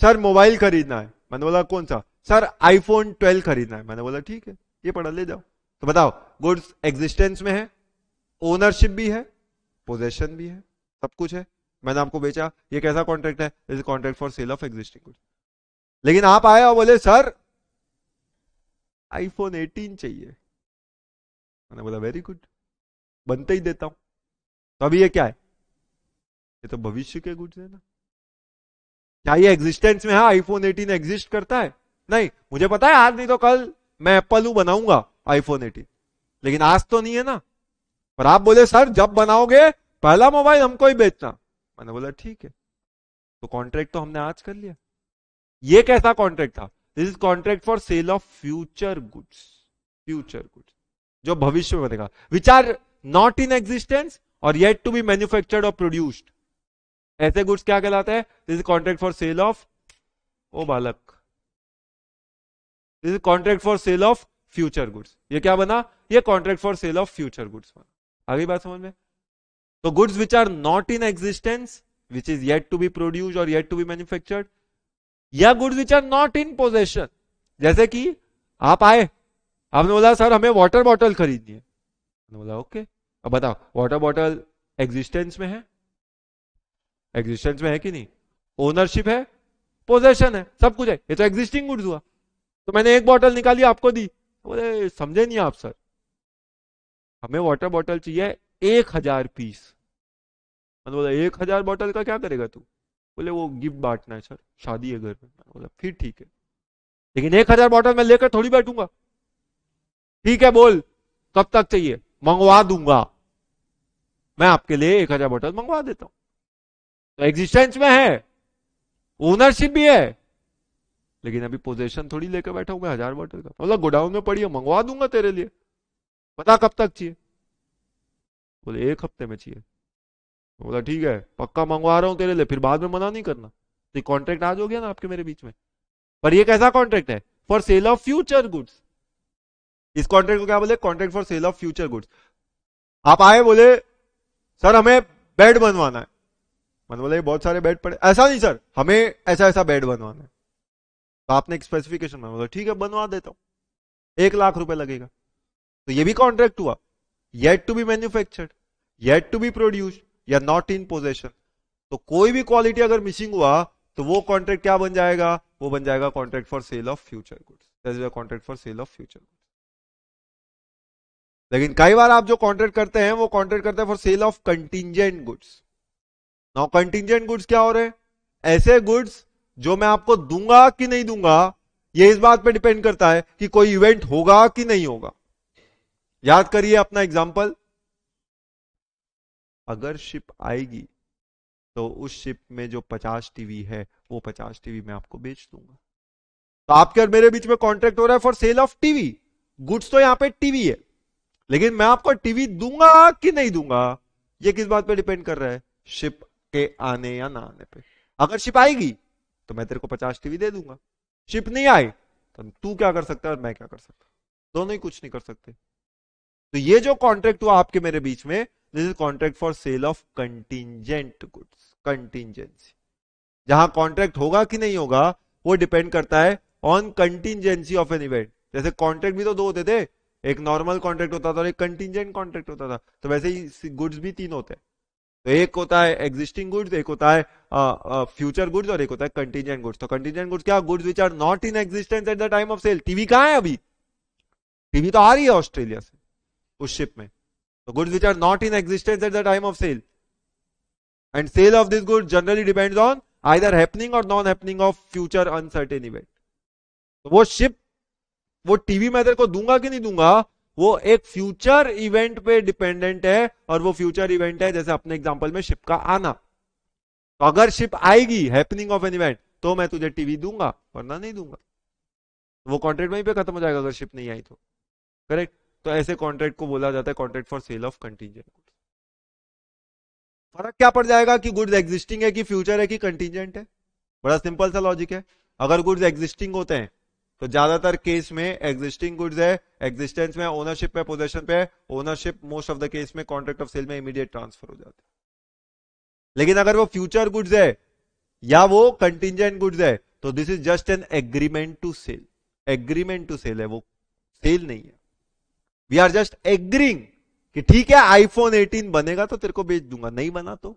सर मोबाइल खरीदना है मैंने बोला कौन सा सर आईफोन 12 खरीदना है मैंने बोला ठीक है ये पढ़ा ले जाओ तो बताओ गुड्स एग्जिस्टेंस में है ओनरशिप भी है पोजेशन भी है सब कुछ है मैंने आपको बेचा ये कैसा कॉन्ट्रैक्ट है is contract for sale of existing good लेकिन आप आए और बोले सर आईफोन 18 चाहिए मैंने बोला वेरी गुड बनते ही देता हूं तो अभी ये क्या है ये तो भविष्य के गुड्स है ना क्या ये एग्जिस्टेंस में है आईफोन 18 एग्जिस्ट करता है नहीं मुझे पता है आज नहीं तो कल मैं एप्पल हूं बनाऊंगा आईफोन 18 लेकिन आज तो नहीं है ना पर आप बोले सर जब बनाओगे पहला मोबाइल हमको ही बेचना मैंने बोला ठीक है तो कॉन्ट्रैक्ट तो हमने आज कर लिया ये कैसा कॉन्ट्रैक्ट था this is contract for sale of future goods future goods जो भविष्य में बनेगा which are not in existence और येट टू बी मैन्युफैक्चर्ड और प्रोड्यूस्ड ऐसे गुड्स क्या कहलाते हैं this is contract for sale of ओ बालक this is contract for sale of future goods ये क्या बना ये contract for sale of future goods बना आ बात समझ में तो goods which are not in existence which is yet to be produce और येट टू बी मैन्युफैक्चर्ड या goods which are not in possession जैसे कि आप आए आपने बोला सर हमें वाटर बॉटल खरीदनी है बोला ओके अब बताओ वाटर बॉटल एग्जिस्टेंस में है एग्जिस्टेंस में है कि नहीं ओनरशिप है पोजेशन है सब कुछ है ये तो एग्जिस्टिंग गुड्स हुआ तो मैंने एक बॉटल निकाली आपको दी बोले समझे नहीं आप सर हमें वाटर बॉटल चाहिए एक हजार पीस मैंने बोला एक हजार बॉटल का क्या करेगा तू बोले वो गिफ्ट बांटना है सर शादी है घर में बोला फिर ठीक है लेकिन एक हजार बॉटल मैं लेकर थोड़ी बैठूंगा ठीक है बोल कब तक चाहिए मंगवा दूंगा मैं आपके लिए एक हजार बॉटल मंगवा देता हूं तो एग्जिस्टेंस में है ओनरशिप भी है लेकिन अभी पोजेशन थोड़ी लेकर बैठा हूं मैं हजार बॉटल का मतलब गोडाउन में पड़ी है मंगवा दूंगा तेरे लिए पता कब तक चाहिए बोले एक हफ्ते में चाहिए बोला ठीक है पक्का मंगवा रहा हूँ तेरे लिए फिर बाद में मना नहीं करना तो कॉन्ट्रैक्ट आज हो गया ना आपके मेरे बीच में पर ये कैसा कॉन्ट्रैक्ट है for sale of future goods इस कॉन्ट्रैक्ट को क्या बोले contract for sale of future goods आप आए बोले सर हमें बेड बनवाना है मन बोले बहुत सारे बेड पड़े ऐसा नहीं सर हमें ऐसा ऐसा बेड बनवाना है तो आपने एक स्पेसिफिकेशन बनवा ठीक है बनवा देता हूँ एक लाख रुपए लगेगा तो ये भी कॉन्ट्रैक्ट हुआ yet to be manufactured yet to be produce या नॉट इन पोजेशन तो कोई भी क्वालिटी अगर मिसिंग हुआ तो वो कॉन्ट्रैक्ट क्या बन जाएगा वो बन जाएगा contract for sale of future goods contract for sale of future goods लेकिन कई बार आप जो कॉन्ट्रैक्ट करते हैं वो कॉन्ट्रैक्ट करते हैं for sale of contingent goods now contingent goods क्या हो रहे हैं ऐसे गुड्स जो मैं आपको दूंगा कि नहीं दूंगा ये इस बात पे डिपेंड करता है कि कोई इवेंट होगा कि नहीं होगा याद करिए अपना एग्जाम्पल अगर शिप आएगी तो उस शिप में जो 50 टीवी है वो 50 टीवी मैं आपको बेच दूंगा तो आपके और मेरे बीच में कॉन्ट्रैक्ट हो रहा है for sale of TV goods तो यहां पे टीवी है लेकिन मैं आपको टीवी दूंगा कि नहीं दूंगा ये किस बात पे डिपेंड कर रहा है शिप के आने या ना आने पे अगर शिप आएगी तो मैं तेरे को पचास टीवी दे दूंगा शिप नहीं आए तो तू क्या कर सकता है और मैं क्या कर सकता दोनों ही कुछ नहीं कर सकते तो ये जो कॉन्ट्रैक्ट हुआ आपके मेरे बीच में this is contract for sale of contingent goods contingency जहां कॉन्ट्रैक्ट होगा कि नहीं होगा वो डिपेंड करता है on contingency of an event जैसे कॉन्ट्रैक्ट भी तो दो होते थे एक नॉर्मल कॉन्ट्रैक्ट होता था और एक कंटिजेंट कॉन्ट्रैक्ट होता था तो वैसे ही गुड्स भी तीन होते हैं तो एक होता है एग्जिस्टिंग गुड्स एक होता है फ्यूचर गुड्स और एक होता है कंटिजेंट गुड्स तो कंटिजेंट गुड्स क्या goods which are not in existence at the time of sale TV कहाँ है अभी टीवी तो आ रही है ऑस्ट्रेलिया से उस शिप में तो goods which are not in existence at the time of sale and sale of this good generally depends on either happening और non happening of future uncertain event तो वो शिप वो टीवी मैं तेरे को दूंगा कि नहीं दूंगा वो एक फ्यूचर इवेंट पे डिपेंडेंट है और वो फ्यूचर इवेंट है जैसे अपने एग्जांपल में शिप का आना तो अगर शिप आएगी हैपनिंग ऑफ एन इवेंट तो मैं तुझे टीवी दूंगा वरना नहीं दूंगा तो वो कॉन्ट्रेक्ट वहीं पे खत्म हो जाएगा अगर शिप नहीं आई तो करेक्ट तो ऐसे कॉन्ट्रैक्ट को बोला जाता है contract for sale of contingent goods फर्क क्या पड़ जाएगा कि गुड्स एग्जिस्टिंग है कि फ्यूचर है कि कंटीजेंट है बड़ा सिंपल सा लॉजिक है अगर गुड्स एग्जिस्टिंग होते हैं तो ज्यादातर केस में एग्जिस्टिंग गुड्स है एग्जिस्टेंस में ओनरशिप में पोजेशन पे ownership most of the case में कॉन्ट्रैक्ट ऑफ सेल में इमीडिएट ट्रांसफर हो जाते हैं लेकिन अगर वो फ्यूचर गुड्स है या वो कंटिजेंट गुड्स है तो this is just an agreement to sell agreement to sell है वो सेल नहीं है वी आर जस्ट एग्रींग कि ठीक है आईफोन 18 बनेगा तो तेरे को बेच दूंगा नहीं बना तो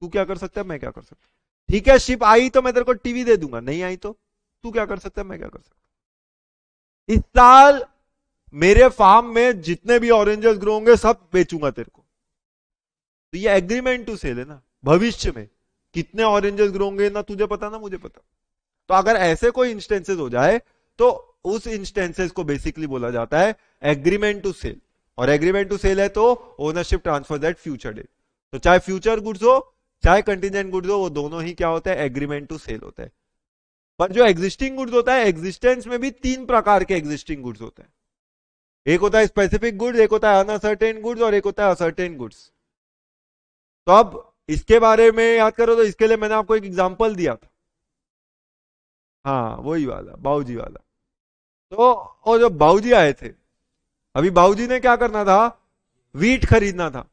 तू क्या कर सकता है मैं क्या कर सकता ठीक है शिप आई तो मैं तेरे को टीवी दे दूंगा नहीं आई तो तू क्या कर सकता है मैं क्या कर सकता इस साल मेरे फार्म में जितने भी ऑरेंजेस ग्रो होंगे सब बेचूंगा तेरे को तो ये एग्रीमेंट टू सेल है ना भविष्य में कितने ऑरेंजेस ग्रो होंगे ना तुझे पता ना मुझे पता तो अगर ऐसे कोई इंस्टेंसेस हो जाए तो उस इंस्टेंसेस को बेसिकली बोला जाता है एग्रीमेंट टू सेल और एग्रीमेंट टू सेल है तो ownership transfer that future date तो चाहे फ्यूचर गुड्स हो चाहे कंटिजेंट गुड्स हो वो दोनों ही क्या होता है एग्रीमेंट टू सेल होता है पर जो एग्जिस्टिंग गुड्स होता है एग्जिस्टेंस में भी तीन प्रकार के एग्जिस्टिंग गुड्स होते हैं एक होता है स्पेसिफिक गुड्स एक होता है अनअसर्टेन गुड्स और एक होता है असर्टेन गुड्स तो अब इसके बारे में याद करो तो इसके लिए मैंने आपको एक एग्जाम्पल दिया था हाँ वही वाला बाबूजी वाला तो वो जो बाबूजी आए थे अभी बाबूजी ने क्या करना था वीट खरीदना था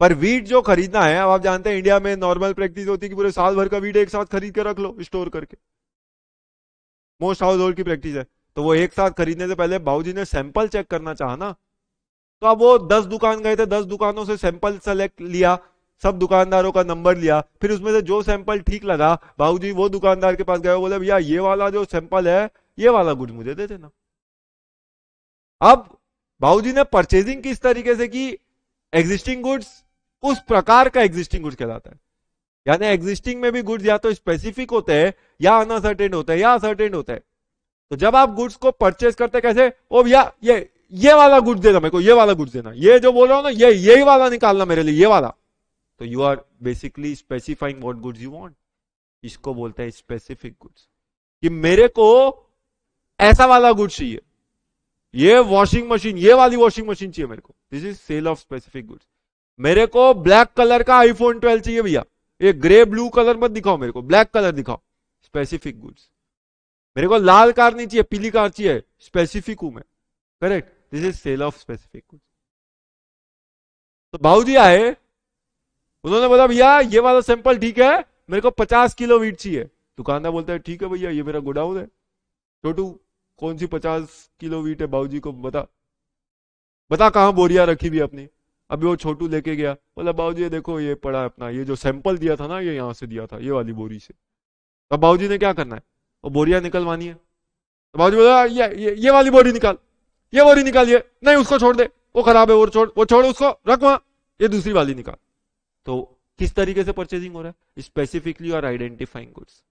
पर वीट जो खरीदना है अब आप जानते हैं इंडिया में नॉर्मल प्रैक्टिस होती है कि पूरे साल भर का वीट एक साथ खरीद के रख लो स्टोर करके मोस्ट हाउस होल्ड की प्रैक्टिस है तो वो एक साथ खरीदने से पहले बाबूजी ने सैंपल चेक करना चाहा ना तो अब वो दस दुकान गए थे दस दुकानों से सैंपल सेलेक्ट लिया सब दुकानदारों का नंबर लिया फिर उसमें से जो सैंपल ठीक लगा बाबूजी वो दुकानदार के पास गए बोले भैया ये वाला जो सैंपल है ये वाला गुड मुझे दे देना अब बाबूजी ने परचेजिंग किस तरीके से की एग्जिस्टिंग गुड्स उस प्रकार का एग्जिस्टिंग गुड्स कहलाता है यानी एग्जिस्टिंग में भी गुड्स या तो स्पेसिफिक होते हैं या अनसर्टेन होते हैं या असर्टेन होते हैं तो जब आप गुड्स को परचेज करते कैसे ओ भैया ये ये वाला गुड्स देना मेरे को ये वाला गुड्स देना ये जो बोल रहा हूं ना ये ये वाला निकालना मेरे लिए ये वाला तो you are basically specifying what goods you want इसको बोलते हैं स्पेसिफिक गुड्स कि मेरे को ऐसा वाला गुड चाहिए ये वॉशिंग मशीन ये वाली वॉशिंग मशीन चाहिए मेरे को this is sale of specific goods मेरे को ब्लैक कलर का आईफोन 12 चाहिए भैया ये ग्रे ब्लू कलर मत दिखाओ मेरे को ब्लैक कलर दिखाओ स्पेसिफिक गुड्स मेरे को लाल कार नहीं चाहिए पीली कार चाहिए स्पेसिफिक हूं मैं correct this is sale of specific goods तो भाव दिया है उन्होंने बोला भैया ये वाला सैंपल ठीक है मेरे को पचास किलो वीट चाहिए दुकानदार बोलता है ठीक है भैया ये मेरा गोडाउन है छोटू कौन सी पचास किलो वीट है बाबूजी को बता बता कहा बोरिया रखी भी अपनी अभी वो छोटू लेके गया बोला बाबू ये देखो ये पड़ा है अपना ये जो सैंपल दिया था ना ये यहाँ से दिया था ये वाली बोरी से तो बाबू ने क्या करना है वो बोरिया निकलवानी है तो बाबू बोला ये ये ये वाली बोरी निकाल ये बोरी निकाल ये नहीं उसको छोड़ दे वो खराब है वो छोड़ वो छोड़ उसको रख वहां ये दूसरी वाली निकाल तो किस तरीके से परचेजिंग हो रहा है स्पेसिफिकली और आइडेंटिफाइंग गुड्स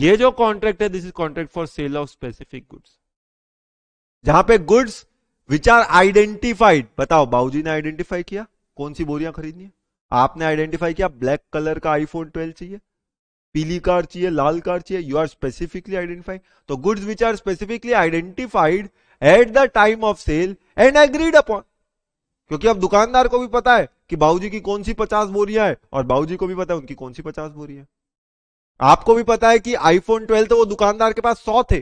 ये जो कॉन्ट्रैक्ट है this is contract for sale of specific goods जहां पे गुड्स विच आर आइडेंटिफाइड बताओ बाबूजी ने आइडेंटिफाई किया कौन सी बोरियां खरीदनी है आपने आइडेंटिफाई किया ब्लैक कलर का आईफोन 12 चाहिए पीली कार चाहिए लाल कार चाहिए यू आर स्पेसिफिकली आइडेंटिफाइड तो goods which are specifically identified at the time of sale and agreed upon क्योंकि अब दुकानदार को भी पता है कि बाबूजी की कौन सी पचास बोरियां है और बाबूजी को भी पता है उनकी कौन सी पचास बोरियां है आपको भी पता है कि आईफोन ट्वेल्व तो वो दुकानदार के पास सौ थे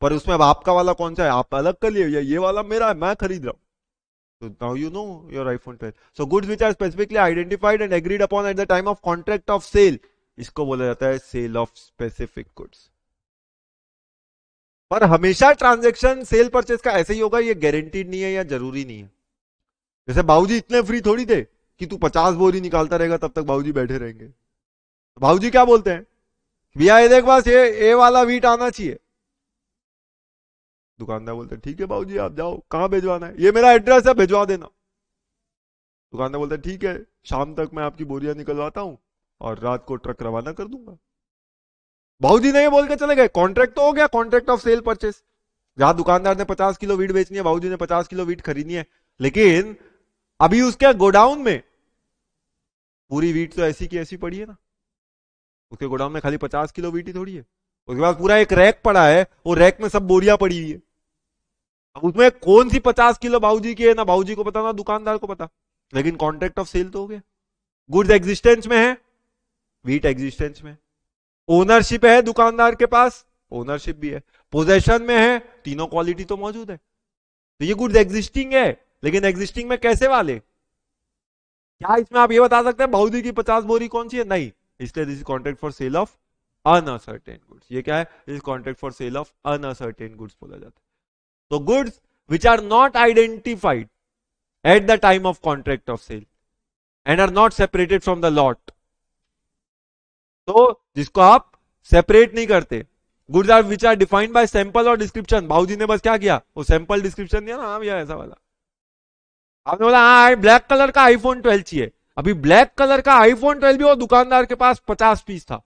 पर उसमें अब आपका वाला कौन सा है आप अलग कर लिए ये वाला मेरा है मैं खरीद रहा हूँ now you know your iPhone 12 so goods which are specifically identified and agreed upon at the time of contract of sale इसको बोला जाता है सेल ऑफ स्पेसिफिक गुड्स पर हमेशा ट्रांजेक्शन सेल परचेज का ऐसे ही होगा ये गारंटीड नहीं है या जरूरी नहीं है जैसे बाबूजी इतने फ्री थोड़ी थे कि तू पचास बोरी निकालता रहेगा तब तक बाबूजी बैठे रहेंगे बाबूजी क्या बोलते हैं भैया ये देख बस ये ए वाला वीट आना चाहिए दुकानदार बोलते ठीक है भाजी आप जाओ कहाँ भिजवाना है ये मेरा एड्रेस है भिजवा देना दुकानदार बोलते ठीक है शाम तक मैं आपकी बोरियां निकलवाता हूँ और रात को ट्रक रवाना कर दूंगा भाऊजी ने बोल के चले गए कॉन्ट्रैक्ट तो हो गया कॉन्ट्रैक्ट ऑफ सेल परचेस जहां दुकानदार ने पचास किलो वीट बेचनी है भाऊजी ने पचास किलो वीट खरीदनी है लेकिन अभी उसके गोडाउन में पूरी वीट तो ऐसी की ऐसी पड़ी है ना उसके गोडाउन में खाली पचास किलो वीटी थोड़ी है उसके बाद पूरा एक रैक पड़ा है वो रैक में सब बोरिया पड़ी हुई है अब उसमें कौन सी पचास किलो भाऊजी की है ना भाऊजी को पता ना दुकानदार को पता लेकिन कॉन्ट्रैक्ट ऑफ सेल तो हो गया गुड्स एग्जिस्टेंस में है वीट एग्जिस्टेंस में ओनरशिप है दुकानदार के पास ओनरशिप भी है पोजेशन में है तीनों क्वालिटी तो मौजूद है तो ये गुड्स एग्जिस्टिंग है लेकिन एग्जिस्टिंग में कैसे वाले क्या इसमें आप ये बता सकते हैं भाऊजी की पचास बोरी कौन सी है नहीं इसलिए this is contract for sale of unascertained goods ये क्या है this is contract for sale of unascertained goods बोला जाता है तो goods which are not identified at the time of contract of sale and are not separated from the lot तो जिसको आप सेपरेट नहीं करते goods are which are defined by sample और डिस्क्रिप्शन भाऊजी ने बस क्या किया वो सैंपल डिस्क्रिप्शन दिया ना हाँ भैया ऐसा वाला आपने बोला हाँ ब्लैक कलर का आईफोन ट्वेल्व चाहिए अभी ब्लैक कलर का आईफोन ट्वेल्व भी वो दुकानदार के पास पचास पीस था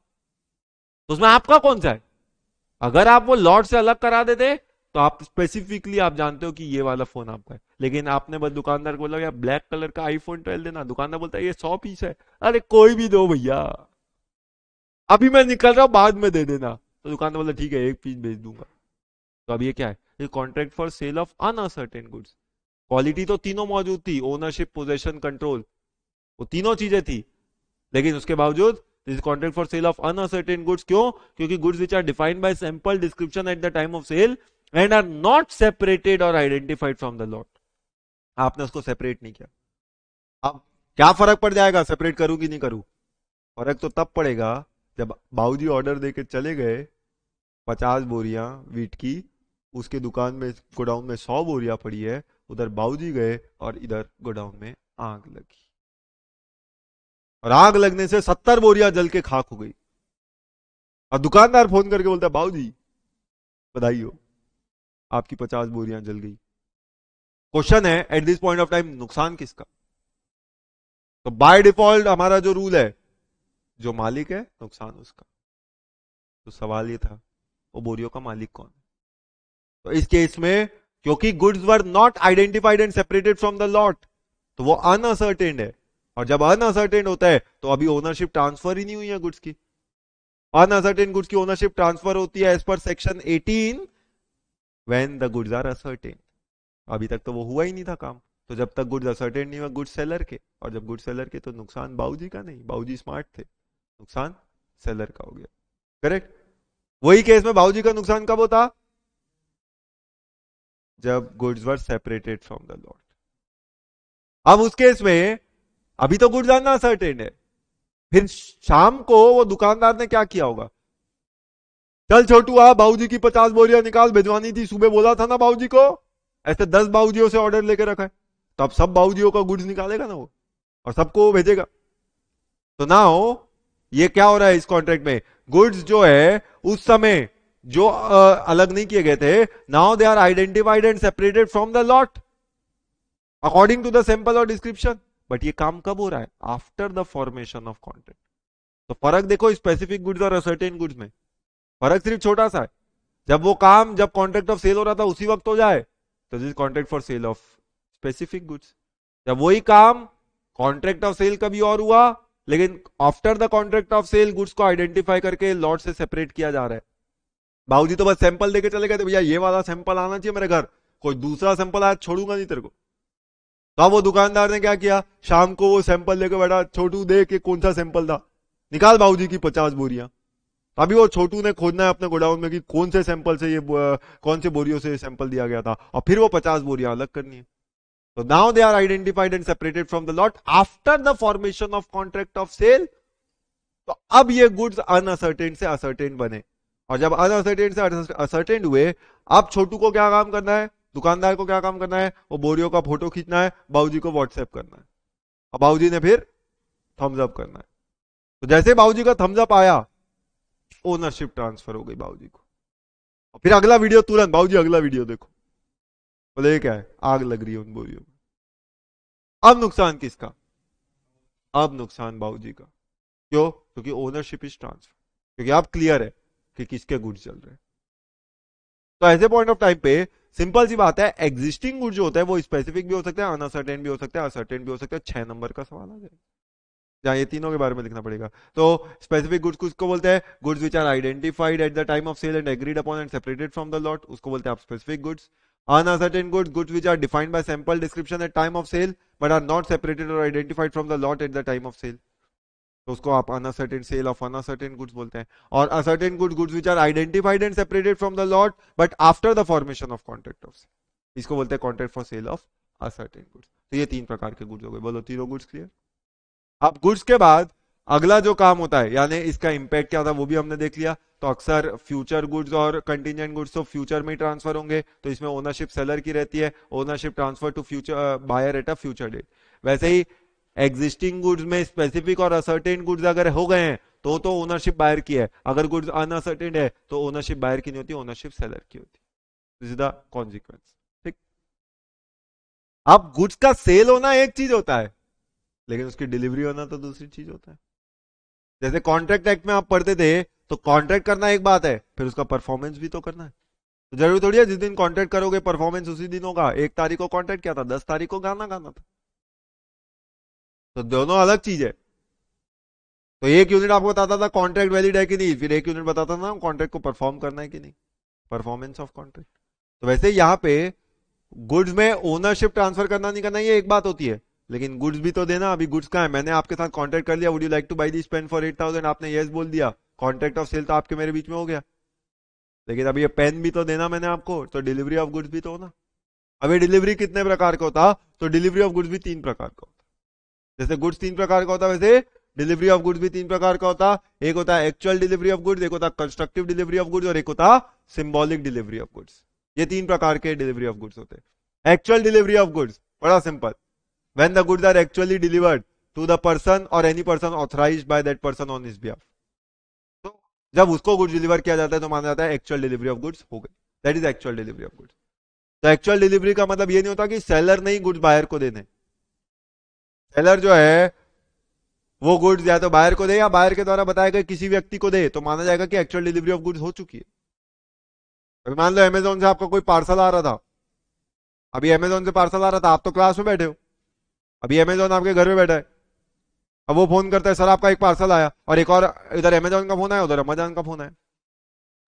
तो उसमें आपका कौन सा है अगर आप वो लॉट से अलग करा देते तो आप स्पेसिफिकली आप जानते हो कि ये वाला फोन आपका है लेकिन आपने बस दुकानदार को बोला यार ब्लैक कलर का आईफोन ट्वेल्व देना दुकानदार बोलता है ये सौ पीस है अरे कोई भी दो भैया अभी मैं निकल रहा हूं बाद में दे देना तो दुकानदार बोला ठीक है एक पीस भेज दूंगा तो अब ये क्या है ये contract for sale of uncertain goods quality तो तीनों मौजूद थी ओनरशिप पोजेशन कंट्रोल वो तीनों चीजें थी लेकिन उसके बावजूद this contract for sale of unascertained goods क्यों क्योंकि goods which are defined by sample description at the time of sale and are not separated और आइडेंटिफाइड फ्रॉम द लॉट आपने उसको सेपरेट नहीं किया अब क्या फर्क पड़ जाएगा सेपरेट करूं कि नहीं करूं फर्क तो तब पड़ेगा जब बाबूजी ऑर्डर देके चले गए पचास बोरियां वीट की उसके दुकान में गोडाउन में सौ बोरियां पड़ी है उधर बाबूजी गए और इधर गोडाउन में आग लगी और आग लगने से सत्तर बोरिया जल के खाक हो गई और दुकानदार फोन करके बोलता बाबू जी बधाई हो आपकी पचास बोरियां जल गई क्वेश्चन है at this point of time नुकसान किसका तो बाय डिफॉल्ट हमारा जो रूल है जो मालिक है नुकसान उसका तो सवाल ये था वो बोरियो का मालिक कौन है तो इस केस में क्योंकि goods were not identified and separated from the lot तो वो अनअसर्टेंड है और जब अनअसर्टेन होता है तो अभी ओनरशिप ट्रांसफर ही नहीं हुई है गुड्स की अनअसर्टेन गुड्स की ओनरशिप ट्रांसफर होती है as per section eighteen when the goods are ascertained अभी तक तो वो हुआ ही नहीं था काम तो जब तक गुड्स असर्टेन नहीं हुआ गुड्स सेलर के और जब गुड्स सेलर के तो नुकसान बाऊजी का नहीं बाऊजी स्मार्ट थे नुकसान सेलर का हो गया करेक्ट वही केस में बाऊजी का नुकसान कब होता जब goods were separated from the lot अब उस केस में अभी तो गुरजाना सर्टेन है फिर शाम को वो दुकानदार ने क्या किया होगा चल छोटू आ बाबूजी की पचास बोरियां निकाल भिजवानी थी सुबह बोला था ना बाबूजी को ऐसे दस बाबूजियों से ऑर्डर लेके रखा है तो अब सब बाबूजियों का गुड्स निकालेगा ना वो और सबको वो भेजेगा तो ना हो ये क्या हो रहा है इस कॉन्ट्रैक्ट में गुड्स जो है उस समय जो आ, अलग नहीं किए गए थे now they are identified and separated from the lot according to the sample और डिस्क्रिप्शन बट ये काम कब हो रहा है after the formation of content तो फर्क देखो स्पेसिफिक गुड्स और असर्टेन गुड्स में फर्क सिर्फ छोटा सा है जब वो काम जब कॉन्ट्रैक्ट ऑफ सेल हो रहा था उसी वक्त हो जाए तो this contract for sale of specific goods जब वही काम कॉन्ट्रैक्ट ऑफ सेल कभी और हुआ लेकिन after the contract of sale goods को आइडेंटिफाई करके लॉट से सेपरेट किया जा रहा है बाबूजी तो बस सैंपल देके चले गए थे भैया ये वाला सैंपल आना चाहिए मेरे घर कोई दूसरा सैंपल आया छोड़ूंगा नहीं तेरे को तो अब वो दुकानदार ने क्या किया शाम को वो सैंपल लेकर बैठा छोटू दे के कौन सा सैंपल था निकाल बाबूजी की पचास बोरियां अभी वो छोटू ने खोजना है अपने गोडाउन में कि कौन से सैंपल से ये कौन से बोरियों से सैंपल दिया गया था और फिर वो पचास बोरियां अलग करनी है तो now they are identified and separated from the lot after the formation of contract of sale तो अब ये गुड्स अनअसर्टेन से असर्टेन बने और जब अनअसर्टेन से असर्टेन हुए अब छोटू को क्या काम करना है दुकानदार को क्या काम करना है वो बोरियो का फोटो खींचना है बाबूजी को व्हाट्सएप करना है और बाबूजी ने फिर थम्स अप करना है तो जैसे बाबूजी का थम्स अप आया ओनरशिप ट्रांसफर हो गई बाबूजी को और फिर अगला वीडियो तुरंत बाबूजी अगला वीडियो देखो बोले ये क्या है आग लग रही है उन बोरियो में अब नुकसान किसका अब नुकसान बाबूजी का क्यों क्योंकि ओनरशिप इज ट्रांसफर क्योंकि आप क्लियर है कि किसके गुड चल रहे हैं तो ऐसे पॉइंट ऑफ टाइम पे सिंपल सी बात है एग्जिस्टिंग गुड जो होता है वो स्पेसिफिक भी हो सकता है अनअसर्टेन भी हो सकता है असर्टेन भी हो सकता है छह नंबर का सवाल आ जाएगा जहाँ ये तीनों के बारे में लिखना पड़ेगा तो स्पेसिफिक गुड्स को बोलते हैं goods which are identified at the time of sale and agreed upon and separated from the lot उसको बोलते हैं आप specific goods unascertained goods goods which are defined by sample description at time of sale but are not separated और identified from the lot at the time of sale तो उसको आप uncertain sale of uncertain goods बोलते हैं और ascertained good goods which are identified and separated from the lot but after the formation of contract of इसको बोलते हैं contract for sale of ascertained goods तो ये तीन प्रकार के गुड्स हो गए बोलो तीनों गुड्स क्लियर अब गुड्स के बाद अगला जो काम होता है यानी इसका इंपैक्ट क्या था वो भी हमने देख लिया तो अक्सर फ्यूचर गुड्स और कंटिजेंट गुड्स तो फ्यूचर में ट्रांसफर होंगे तो इसमें ओनरशिप सेलर की रहती है ownership transfer to future buyer at a future date वैसे ही एग्जिस्टिंग गुड्स में स्पेसिफिक और असर्टेन गुड्स अगर हो गए हैं तो तो ओनरशिप बायर की है अगर गुड्स अनअसर्टेन है तो ओनरशिप बायर की नहीं होती ओनरशिप सेलर की होती दिस इज द कॉन्सिक्वेंस ठीक अब गुड्स का सेल होना एक चीज होता है लेकिन उसकी डिलीवरी होना तो दूसरी चीज होता है जैसे कॉन्ट्रैक्ट एक्ट में आप पढ़ते थे तो कॉन्ट्रैक्ट करना एक बात है फिर उसका परफॉर्मेंस भी तो करना है तो जरूरी थोड़ी है जिस दिन कॉन्ट्रैक्ट करोगे परफॉर्मेंस उसी दिन होगा एक तारीख को कॉन्ट्रैक्ट किया था दस तारीख को गाना गाना था तो दोनों अलग चीज है तो एक यूनिट आपको बताता था कॉन्ट्रैक्ट वैलिड है कि नहीं फिर एक यूनिट बताता था कॉन्ट्रैक्ट को परफॉर्म करना है कि नहीं परफॉर्मेंस ऑफ कॉन्ट्रैक्ट तो वैसे यहाँ पे गुड्स में ओनरशिप ट्रांसफर करना नहीं करना ये एक बात होती है लेकिन गुड्स भी तो देना अभी गुड्स का है मैंने आपके साथ कॉन्ट्रैक्ट कर लिया would you like to buy this pen for eight thousand आपने येस बोल दिया कॉन्ट्रैक्ट ऑफ सेल तो आपके मेरे बीच में हो गया लेकिन अभी ये पेन भी तो देना मैंने आपको तो डिलीवरी ऑफ गुड्स भी तो होना अभी डिलीवरी कितने प्रकार का होता तो डिलीवरी ऑफ गुड्स भी तीन प्रकार का जैसे गुड्स तीन प्रकार का होता है वैसे डिलीवरी ऑफ गुड्स भी तीन प्रकार का होता एक होता है एक्चुअल डिलीवरी ऑफ गुड्स एक होता है कंस्ट्रक्टिव डिलीवरी ऑफ गुड्स और एक होता है सिंबॉलिक डिलीवरी ऑफ गुड्स ये तीन प्रकार के डिलीवरी ऑफ गुड्स होते हैं एक्चुअल डिलीवरी ऑफ गुड्स बड़ा simple when the goods are actually delivered to the person और any person authorise by that person on his behalf तो जब उसको गुड्स डिलीवर किया जाता है तो माना जाता है एक्चुअल डिलीवरी ऑफ गुड्स हो गए that is actual delivery of goods तो एक्चुअल डिलीवरी का मतलब ये नहीं होता कि सेलर नहीं गुड्स बायर को देने सेलर जो है वो गुड्स या तो बायर को दे या बायर के द्वारा बताया गया किसी व्यक्ति को दे तो माना जाएगा कि एक्चुअल डिलीवरी ऑफ गुड्स हो चुकी है अभी मान लो अमेजोन से आपका कोई पार्सल आ रहा था अभी अमेजोन से पार्सल आ रहा था आप तो क्लास में बैठे हो अभी अमेजोन आपके घर में बैठा है अब वो फोन करता है सर आपका एक पार्सल आया और एक और इधर अमेजोन का फोन आया उधर अमेजोन का फोन आया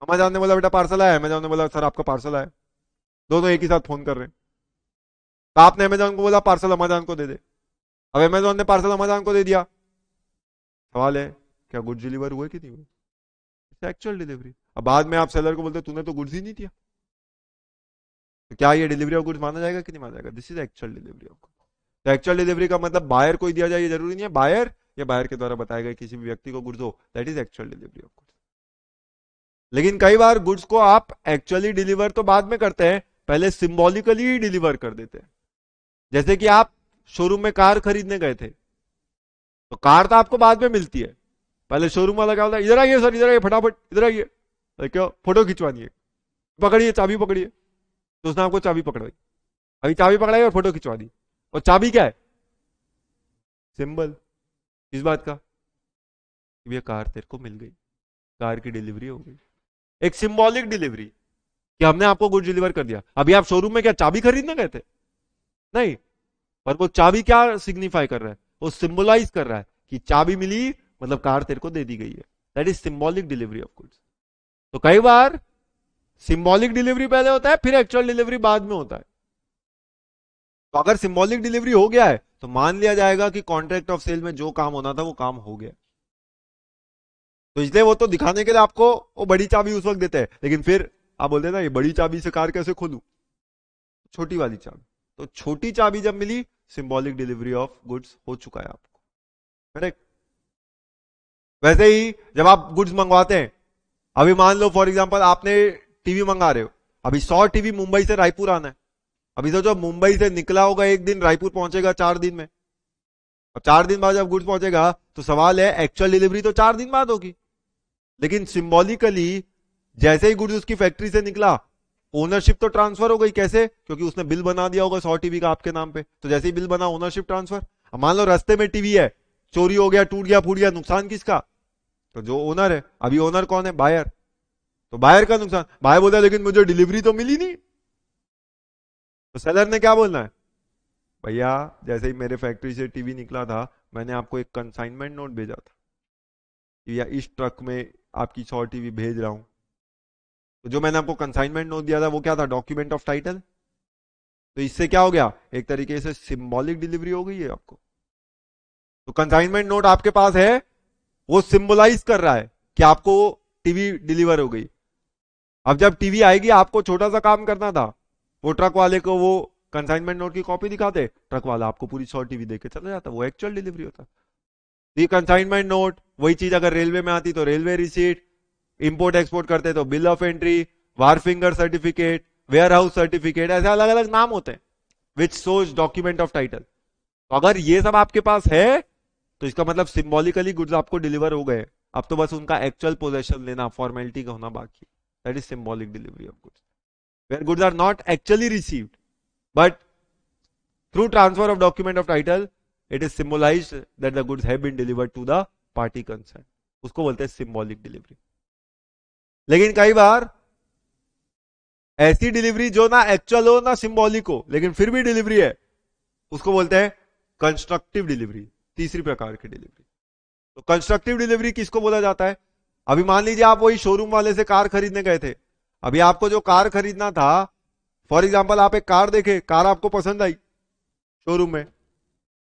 अमेजोन ने बोला बेटा पार्सल आया अमेजोन ने बोला सर आपका पार्सल आया दोनों एक ही साथ फोन कर रहे हैं तो आपने अमेजोन को बोला पार्सल अमेजोन को दे दे अब अमेजोन ने पार्सल अमेजोन को दे दिया सवाल है क्या गुड्स डिलीवर हुए कि नहीं हुए एक्चुअल डिलीवरी अब बाद में आप सेलर को बोलते तूने तो गुड्स ही नहीं दिया तो क्या ये डिलीवरी ऑफ गुड्स माना जाएगा कि नहीं माना जाएगा that is actual delivery of goods तो एक्चुअल डिलीवरी का मतलब बायर को ही दिया जाए ये जरूरी नहीं है बायर या बायर के द्वारा बताया गया किसी भी व्यक्ति को गुड्स हो that is actual delivery of goods लेकिन कई बार गुड्स को आप एक्चुअली डिलीवर तो बाद में करते हैं पहले सिम्बॉलिकली डिलीवर कर देते हैं जैसे कि आप शोरूम में कार खरीदने गए थे तो कार तो आपको बाद में मिलती है पहले शोरूम वाला क्या होता है इधर आइए सर इधर आइए फटाफट इधर आइए क्यों फोटो खिंचवानी है पकड़िए चाबी पकड़िए तो उसने आपको चाबी पकड़वाई अभी चाबी पकड़ाई और फोटो खिंचवा दी और चाबी क्या है सिंबल इस बात का ये कार तेरे को मिल गई कार की डिलीवरी हो गई एक सिंबॉलिक डिलीवरी कि हमने आपको गुड डिलीवर कर दिया अभी आप शोरूम में क्या चाबी खरीदने गए थे नहीं पर वो चाबी क्या सिग्निफाई कर रहा है वो सिंबलाइज कर रहा है कि चाबी मिली मतलब कार तेरे को दे दी गई है that is symbolic delivery of goods तो कई बार सिंबॉलिक डिलीवरी पहले होता है फिर एक्चुअल डिलीवरी बाद में होता है तो अगर सिंबॉलिक डिलीवरी हो गया है तो मान लिया जाएगा कि कॉन्ट्रैक्ट ऑफ सेल में जो काम होना था वो काम हो गया तो इसलिए वो तो दिखाने के लिए आपको वो बड़ी चाबी उस वक्त देते हैं लेकिन फिर आप बोलते हैं ना ये बड़ी चाबी से कार कैसे खोलू छोटी वाली चाबी तो छोटी चाबी जब मिली सिंबॉलिक डिलीवरी ऑफ गुड्स हो चुका है आपको करेक्ट वैसे ही जब आप गुड्स मंगवाते हैं अभी मान लो फॉर एग्जाम्पल आपने टीवी मंगा रहे हो अभी सौ टीवी मुंबई से रायपुर आना है अभी सोचो मुंबई से निकला होगा एक दिन रायपुर पहुंचेगा चार दिन में अब चार दिन बाद जब गुड्स पहुंचेगा तो सवाल है एक्चुअल डिलीवरी तो चार दिन बाद होगी लेकिन सिंबॉलिकली जैसे ही गुड्स उसकी फैक्ट्री से निकला ओनरशिप तो ट्रांसफर हो गई कैसे क्योंकि उसने बिल बना दिया होगा सौ टीवी का आपके नाम पे तो जैसे ही बिल बना ओनरशिप ट्रांसफर मान लो रस्ते में टीवी है चोरी हो गया टूट गया फूट गया नुकसान किसका तो जो ओनर है अभी ओनर कौन है बायर तो बायर का नुकसान बायर बोलता है लेकिन मुझे डिलीवरी तो मिली नहीं तो सेलर ने क्या बोलना है भैया जैसे ही मेरे फैक्ट्री से टीवी निकला था मैंने आपको एक कंसाइनमेंट नोट भेजा था या इस ट्रक में आपकी सौ टीवी भेज रहा हूं तो जो मैंने आपको कंसाइनमेंट नोट दिया था वो क्या था डॉक्यूमेंट ऑफ टाइटल तो इससे क्या हो गया एक तरीके से सिंबॉलिक डिलीवरी हो गई है आपको तो कंसाइनमेंट नोट आपके पास है वो सिंबलाइज कर रहा है कि आपको टीवी डिलीवर हो गई अब जब टीवी आएगी आपको छोटा सा काम करना था वो ट्रक वाले को वो कंसाइनमेंट नोट की कॉपी दिखाते ट्रक वाला आपको पूरी सौ टीवी देके चला जाता वो एक्चुअल डिलीवरी होता तो ये कंसाइनमेंट नोट वही चीज अगर रेलवे में आती तो रेलवे रिसीट इंपोर्ट एक्सपोर्ट करते तो bill of entry wharfinger certificate warehouse certificate ऐसे अलग अलग नाम होते हैं which shows document of title तो अगर ये सब आपके पास है तो इसका मतलब सिंबॉलिकली गुड्स आपको डिलीवर हो गए अब तो बस उनका एक्चुअल पोजेशन लेना फॉर्मेलिटी का होना बाकी that is symbolic delivery of goods where goods are not actually received but through transfer of document of title it is symbolise that the goods have been delivered to the party concern उसको बोलते हैं सिंबॉलिक डिलीवरी लेकिन कई बार ऐसी डिलीवरी जो ना एक्चुअल हो ना सिंबॉलिक हो लेकिन फिर भी डिलीवरी है उसको बोलते हैं कंस्ट्रक्टिव डिलीवरी तीसरी प्रकार की डिलीवरी तो कंस्ट्रक्टिव डिलीवरी किसको बोला जाता है अभी मान लीजिए आप वही शोरूम वाले से कार खरीदने गए थे अभी आपको जो कार खरीदना था फॉर एग्जाम्पल आप एक कार देखे कार आपको पसंद आई शोरूम में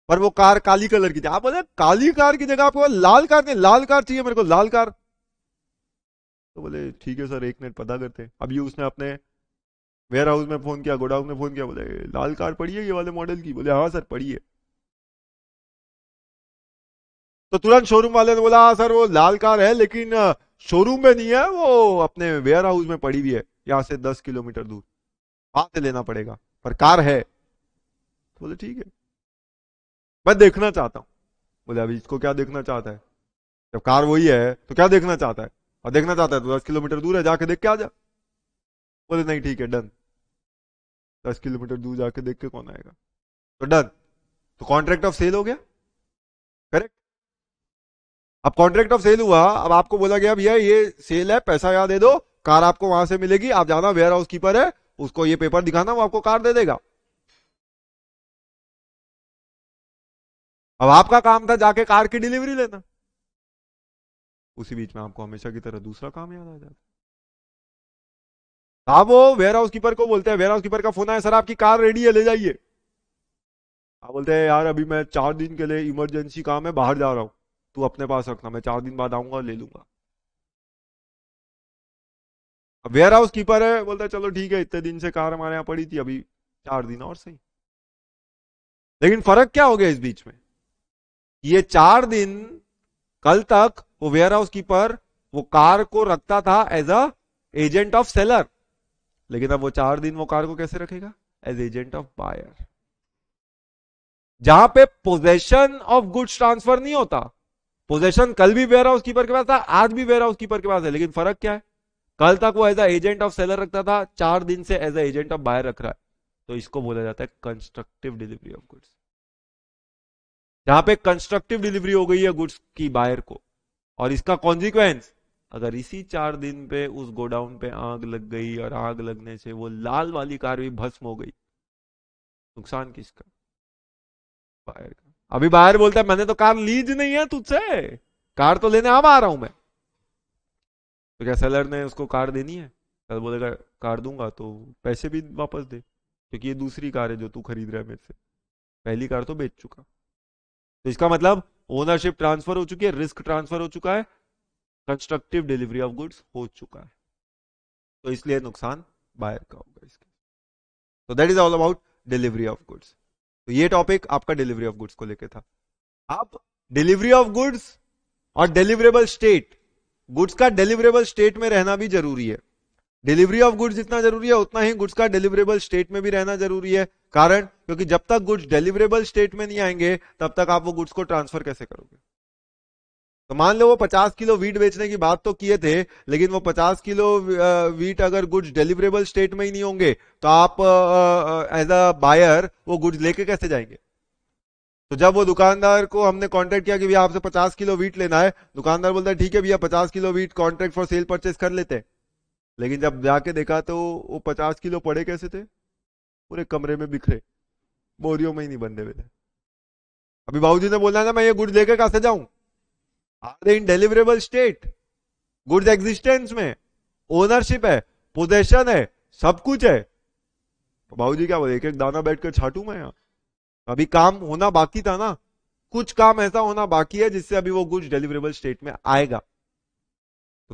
पर वो कार काली कलर की थी आप बोले काली कार की जगह आपको लाल कार नहीं लाल कार चाहिए मेरे को लाल कार तो बोले ठीक है सर एक मिनट पता करते अभी उसने अपने वेयर हाउस में फ़ोन किया गोडाउन में फ़ोन किया बोले लाल कार पड़ी है ये वाले मॉडल की बोले हाँ सर पड़ी है तो तुरंत शोरूम वाले ने बोला हाँ सर वो लाल कार है लेकिन शोरूम में नहीं है वो अपने वेयर हाउस में पड़ी हुई है यहाँ से दस किलोमीटर दूर वहां से लेना पड़ेगा पर कार है तो बोले ठीक है मैं देखना चाहता हूँ बोले अभी इसको क्या देखना चाहता है जब कार वही है तो क्या देखना चाहता है और देखना चाहता है तो दस किलोमीटर दूर है जाके देख के आ जा बोले नहीं ठीक है डन दस किलोमीटर दूर जाके देख के कौन आएगा तो डन तो कॉन्ट्रैक्ट ऑफ सेल हो गया करेक्ट अब कॉन्ट्रैक्ट ऑफ सेल हुआ अब आपको बोला गया भैया ये सेल है पैसा यहाँ दे दो कार आपको वहां से मिलेगी आप जाना वेयर हाउस कीपर है उसको ये पेपर दिखाना वो आपको कार दे देगा अब आपका काम था जाके कार की डिलीवरी लेना उसी बीच में आपको हमेशा की तरह दूसरा काम याद आ जाता है आप हाँ वो वेयर हाउस कीपर को बोलते हैं वेयर हाउस कीपर का फोन आया सर आपकी कार रेडी है ले जाइए आप हाँ, बोलते हैं यार अभी मैं चार दिन के लिए इमरजेंसी काम है बाहर जा रहा हूं तू अपने पास रखना मैं चार दिन बाद आऊंगा ले लूंगा वेयर हाउस कीपर है बोलता है चलो ठीक है इतने दिन से कार हमारे यहाँ पड़ी थी अभी चार दिन और सही लेकिन फर्क क्या हो गया इस बीच में ये चार दिन कल तक वो वेयर हाउस कीपर वो कार को रखता था as a agent of seller लेकिन अब वो चार दिन वो कार को कैसे रखेगा एज एजेंट ऑफ बायर जहां पे पोजेशन ऑफ गुड्स ट्रांसफर नहीं होता पोजेशन कल भी वेयर हाउस कीपर के पास था आज भी वेयर हाउस कीपर के पास है लेकिन फर्क क्या है कल तक वो as a agent of seller रखता था चार दिन से as a agent of buyer रख रहा है तो इसको बोला जाता है कंस्ट्रक्टिव डिलीवरी ऑफ गुड्स जहां पे कंस्ट्रक्टिव डिलीवरी हो गई है गुड्स की बायर को और इसका कॉन्सिक्वेंस अगर इसी चार दिन पे उस गोडाउन पे आग लग गई और आग लगने से वो लाल वाली कार भी भस्म हो गई नुकसान किसका बाहर का अभी बाहर बोलता है मैंने तो कार लीज नहीं है तुझसे कार तो लेने अब आ रहा हूं मैं तो क्या सेलर ने उसको कार देनी है सेलर बोलेगा कार दूंगा तो पैसे भी वापस दे क्योंकि ये दूसरी कार है जो तू खरीद रहा है मेरे से पहली कार तो बेच चुका तो इसका मतलब ओनरशिप ट्रांसफर हो चुकी है रिस्क ट्रांसफर हो चुका है कंस्ट्रक्टिव डिलीवरी ऑफ गुड्स हो चुका है तो इसलिए नुकसान बायर का होगा इसके तो that is all about delivery of goods तो ये टॉपिक आपका डिलीवरी ऑफ गुड्स को लेके था आप डिलीवरी ऑफ गुड्स और डिलीवरेबल स्टेट गुड्स का डिलीवरेबल स्टेट में रहना भी जरूरी है डिलीवरी ऑफ गुड्स जितना जरूरी है उतना ही गुड्स का डिलीवरेबल स्टेट में भी रहना जरूरी है कारण क्योंकि जब तक गुड्स डिलीवरेबल स्टेट में नहीं आएंगे तब तक आप वो गुड्स को ट्रांसफर कैसे करोगे तो मान लो वो 50 किलो वीट बेचने की बात तो किए थे लेकिन वो 50 किलो वीट अगर गुड्स डिलीवरेबल स्टेट में ही नहीं होंगे तो आप एज अ बायर वो गुड्स लेके कैसे जाएंगे तो जब वो दुकानदार को हमने कॉन्टेक्ट किया कि भैया आपसे 50 किलो वीट लेना है दुकानदार बोलता है ठीक है भैया 50 kilo wheat contract for sale purchase कर लेते हैं लेकिन जब जाके देखा तो वो पचास किलो पड़े कैसे थे पूरे कमरे में बिखरे बोरियो में ही नहीं बंधे हुए थे अभी बाबूजी ने बोला ना मैं ये गुड लेके कहा से जाऊं are in deliverable state goods existence में ओनरशिप है पोजेशन है सब कुछ है तो क्या बोले एक एक दाना बैठ कर छाटू मैं यहाँ अभी काम होना बाकी था ना कुछ काम ऐसा होना बाकी है जिससे अभी वो गुड्स डिलीवरेबल स्टेट में आएगा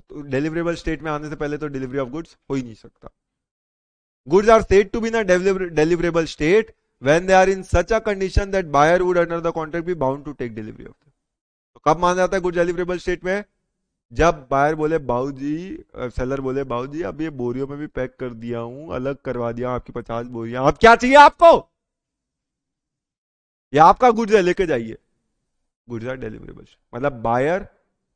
तो डिलीवरेबल तो स्टेट में आने से पहले तो डिलीवरी ऑफ गुड्स हो ही नहीं सकता goods are said to be ना deliverable state when they are in such a condition that buyer would under the contract be bound to take delivery of तो कब माना जाता है गुड्स डिलीवरेबल स्टेट में जब बायर बोले बाऊ जी सेलर बोले बाऊ जी अब ये बोरियों में भी पैक कर दिया हूं अलग करवा दिया आपकी पचास बोरियां अब क्या चाहिए आपको ये आपका गुड्स है लेके जाइए गुड्स आर डिलीवरेबल मतलब buyer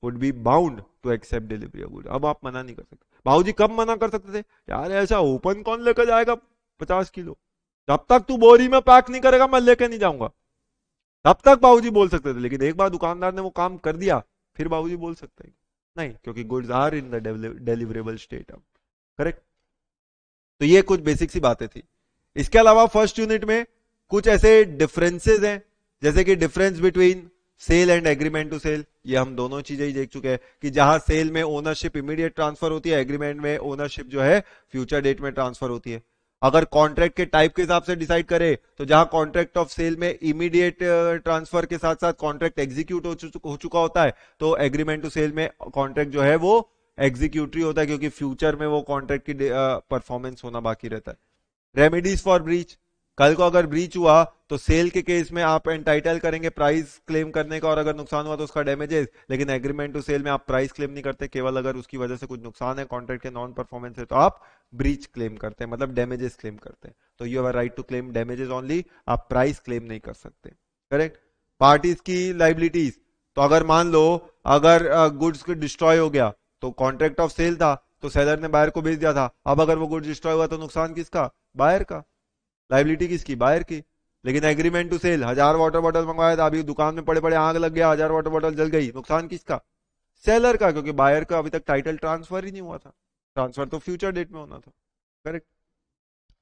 would be bound to accept delivery of good अब आप मना नहीं कर सकते भाऊ जी कब मना कर सकते थे यार ऐसा ओपन कौन लेकर जाएगा पचास किलो जब तक तू बोरी में पैक नहीं करेगा मैं लेकर नहीं जाऊंगा तब तक बाबू जी बोल सकते थे लेकिन एक बार दुकानदार ने वो काम कर दिया फिर बाबू जी बोल सकते हैं नहीं क्योंकि goods are in the deliverable state अब करेक्ट तो ये कुछ बेसिक सी बातें थी इसके अलावा फर्स्ट यूनिट में कुछ ऐसे डिफरेंसेस हैं जैसे कि difference between sale and agreement to sale ये हम दोनों चीजें ही देख चुके हैं कि जहां सेल में ओनरशिप इमीडिएट ट्रांसफर होती है एग्रीमेंट में ओनरशिप जो है फ्यूचर डेट में ट्रांसफर होती है अगर कॉन्ट्रैक्ट के टाइप के हिसाब से डिसाइड करें तो जहां कॉन्ट्रैक्ट ऑफ सेल में इमीडिएट ट्रांसफर uh, के साथ साथ कॉन्ट्रैक्ट एग्जीक्यूट हो, चुका होता है तो एग्रीमेंट टू सेल में कॉन्ट्रैक्ट जो है वो एग्जीक्यूटरी होता है क्योंकि फ्यूचर में वो कॉन्ट्रैक्ट की परफॉर्मेंस uh, होना बाकी रहता है रेमेडीज फॉर ब्रीच कल को अगर ब्रीच हुआ तो सेल के केस में आप एंटाइटल करेंगे प्राइस क्लेम करने का और अगर नुकसान हुआ तो उसका डैमेजेस लेकिन एग्रीमेंट टू सेल में आप प्राइस क्लेम नहीं करते केवल अगर उसकी वजह से कुछ नुकसान है कॉन्ट्रैक्ट के नॉन परफॉर्मेंस है तो आप ब्रीच क्लेम करते हैं मतलब डैमेजेस क्लेम करते हैं तो you have right to claim damages only आप प्राइस क्लेम नहीं कर सकते करेक्ट पार्टीज की लाइबिलिटीज तो अगर मान लो अगर गुड्स डिस्ट्रॉय हो गया तो कॉन्ट्रैक्ट ऑफ सेल था तो सेलर ने बायर को भेज दिया था अब अगर वो गुड्स डिस्ट्रॉय हुआ तो नुकसान किसका बायर का लाइबिलिटी किसकी बायर की लेकिन एग्रीमेंट टू सेल हजार वाटर बॉटल मंगवाया था अभी दुकान में पड़े पड़े आग लग गया हजार वाटर बॉटल जल गई नुकसान किसका सेलर का क्योंकि बायर का अभी तक टाइटल ट्रांसफर ही नहीं हुआ था ट्रांसफर तो फ्यूचर डेट में होना था करेक्ट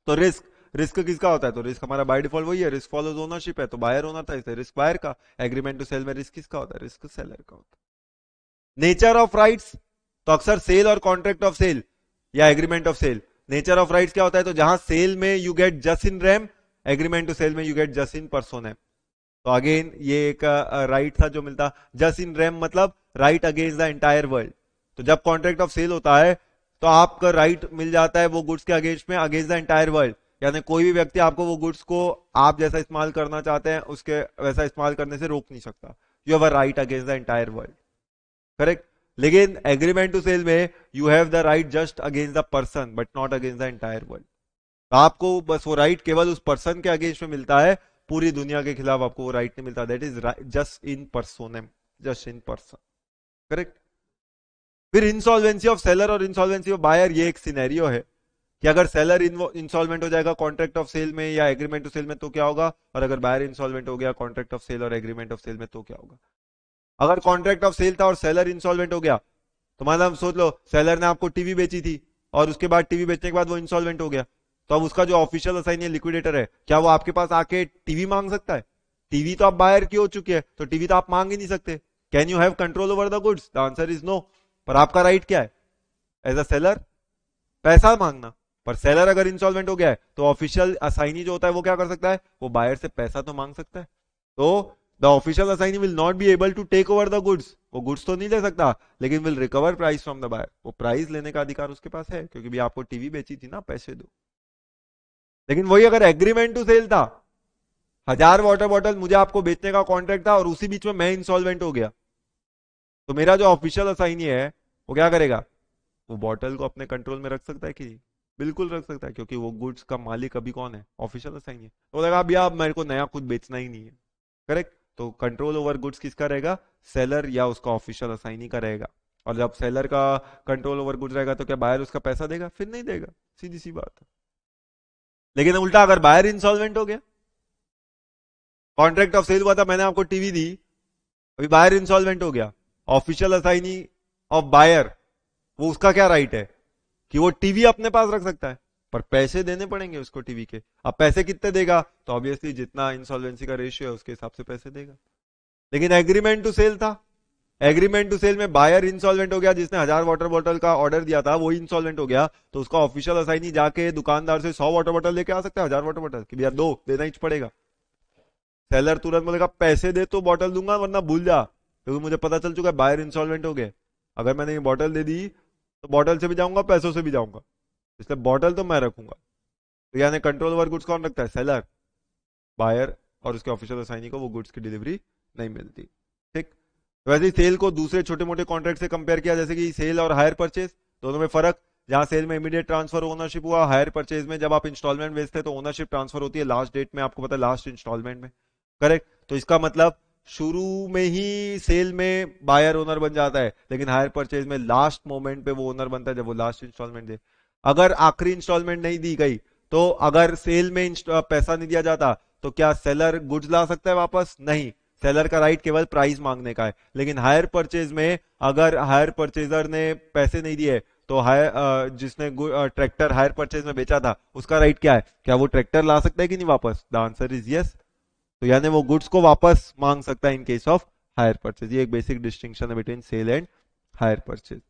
तो रिस्क रिस्क किसका होता है तो रिस्क हमारा बाय डिफॉल्ट वही है रिस्क फॉलो ओनरशिप है तो बायर होना था इसे रिस्क बायर का एग्रीमेंट टू सेल में रिस्क किसका होता है रिस्क सेलर का होता है नेचर ऑफ राइट्स तो अक्सर सेल और कॉन्ट्रैक्ट ऑफ सेल या agreement of sale nature of right क्या होता है तो जहां सेल में you get jus in rem agreement to sale में you get jus in personam है तो अगेन ये एक राइट था जो मिलता जस्ट इन रैम मतलब right against the entire world तो जब कॉन्ट्रैक्ट ऑफ सेल होता है तो आपका राइट मिल जाता है वो गुड्स के अगेंस्ट में अगेंस्ट द एंटायर वर्ल्ड यानी कोई भी व्यक्ति आपको वो गुड्स को आप जैसा इस्तेमाल करना चाहते हैं उसके वैसा इस्तेमाल करने से रोक नहीं सकता you have a right against the entire world correct लेकिन एग्रीमेंट टू सेल में you have the right just against the person but not against the entire world आपको बस वो राइट केवल उस पर्सन के अगेंस्ट में मिलता है पूरी दुनिया के खिलाफ आपको वो राइट नहीं मिलता that is jus in personam jus in person correct फिर इंसॉल्वेंसी ऑफ सेलर और इंसॉल्वेंसी ऑफ बायर ये एक सिनेरियो है कि अगर सेलर इंसॉल्वेंट हो जाएगा कॉन्ट्रैक्ट ऑफ सेल में या एग्रीमेंट टू सेल में तो क्या होगा और अगर बायर इंसॉल्वेंट हो गया कॉन्ट्रैक्ट ऑफ सेल और एग्रीमेंट ऑफ सेल में तो क्या होगा अगर कॉन्ट्रैक्ट ऑफ सेल था और सेलर इंसॉल्वेंट हो गया तो मतलब सोच लो सेलर ने आपको टीवी बेची थी और उसके बाद टीवी बेचने के बाद वो इंसॉल्वेंट हो गया तो अब उसका जो ऑफिशियल असाइन या लिक्विडेटर है क्या वो आपके पास आके टीवी मांग सकता है टीवी तो आप बायर की हो चुकी है तो टीवी तो आप मांग ही नहीं सकते can you have control over the goods the answer is no पर आपका राइट क्या है एज अ सेलर पैसा मांगना पर सेलर अगर इंसॉल्वेंट हो गया है तो ऑफिशियल असाइनी जो होता है वो क्या कर सकता है वो बायर से पैसा तो मांग सकता है तो the official assignee will not be able to take over the goods वो गुड्स तो नहीं ले सकता लेकिन will recover price from the buyer वो प्राइस लेने का अधिकार उसके पास है क्योंकि भी आपको टीवी बेची थी ना पैसे दो लेकिन वही अगर एग्रीमेंट टू सेल था हजार वाटर बॉटल मुझे आपको बेचने का कॉन्ट्रैक्ट था और उसी बीच में मैं इंसॉल्वेंट हो गया तो मेरा जो ऑफिशियल असाइनी है वो क्या करेगा वो बॉटल को अपने कंट्रोल में रख सकता है कि बिल्कुल रख सकता है क्योंकि वो गुड्स का मालिक अभी कौन है ऑफिशियल असाइनी है तो लगा अभी आप मेरे को नया कुछ बेचना ही नहीं है करेक्ट तो कंट्रोल ओवर गुड्स किसका रहेगा सेलर या उसका ऑफिशियल असाइनी का रहेगा और जब सेलर का कंट्रोल ओवर गुड्स रहेगा तो क्या बायर उसका पैसा देगा फिर नहीं देगा सीधी सी बात है लेकिन उल्टा अगर बायर इंसॉल्वेंट हो गया कॉन्ट्रैक्ट ऑफ सेल हुआ था मैंने आपको टीवी दी अभी बायर इंसॉल्वेंट हो गया ऑफिशियल असाइनी ऑफ बायर वो उसका क्या राइट है कि वो टीवी अपने पास रख सकता है पर पैसे देने पड़ेंगे उसको टीवी के अब पैसे कितने देगा तो ऑब्वियसली जितना इंसॉल्वेंसी का रेशियो है उसके हिसाब से पैसे देगा लेकिन एग्रीमेंट टू सेल था एग्रीमेंट टू सेल में बायर इंसॉल्वेंट हो गया जिसने हजार वाटर बॉटल का ऑर्डर दिया था वो इंसॉल्वेंट हो गया तो उसका ऑफिशियल असाइनी जाके दुकानदार से सौ वाटर बॉटल लेके आ सकता है हजार वाटर बॉटल की भैया दो देना ही पड़ेगा सेलर तुरंत बोलेगा पैसे दे तो बॉटल दूंगा वरना भूल जा क्योंकि तो मुझे पता चल चुका है बायर इंसॉल्वेंट हो गए अगर मैंने ये बॉटल दे दी तो बॉटल से भी जाऊंगा पैसों से भी जाऊंगा इसलिए बॉटल तो मैं रखूंगा तो यानी कंट्रोल ओवर गुड्स कौन रखता है सेलर बायर और उसके ऑफिशियल असाइनी को वो गुड्स की डिलीवरी नहीं मिलती ठीक तो वैसे ही सेल को दूसरे छोटे मोटे कॉन्ट्रैक्ट से कंपेयर किया जैसे कि सेल और हायर परचेज दोनों में फर्क जहां सेल में इमीडिएट ट्रांसफर ओनरशिप हुआ हायर परचेज में जब आप इंस्टॉलमेंट बेचते हैं तो ओनरशिप ट्रांसफर होती है लास्ट डेट में आपको पता है लास्ट इंस्टॉलमेंट में करेक्ट तो इसका मतलब शुरू में ही सेल में बायर ओनर बन जाता है लेकिन हायर परचेज में लास्ट मोमेंट पे वो ओनर बनता है जब वो लास्ट इंस्टॉलमेंट दे अगर आखिरी इंस्टॉलमेंट नहीं दी गई तो अगर सेल में पैसा नहीं दिया जाता तो क्या सेलर गुड्स ला सकता है वापस नहीं सेलर का राइट केवल प्राइस मांगने का है लेकिन हायर परचेज में अगर हायर परचेजर ने पैसे नहीं दिए तो हायर जिसने ट्रैक्टर हायर परचेज में बेचा था उसका राइट क्या है क्या वो ट्रैक्टर ला सकता है कि नहीं वापस द आंसर इज यस तो यानी वो गुड्स को वापस मांग सकता है in case of hire purchase ये एक बेसिक डिस्टिंक्शन है between sale and hire purchase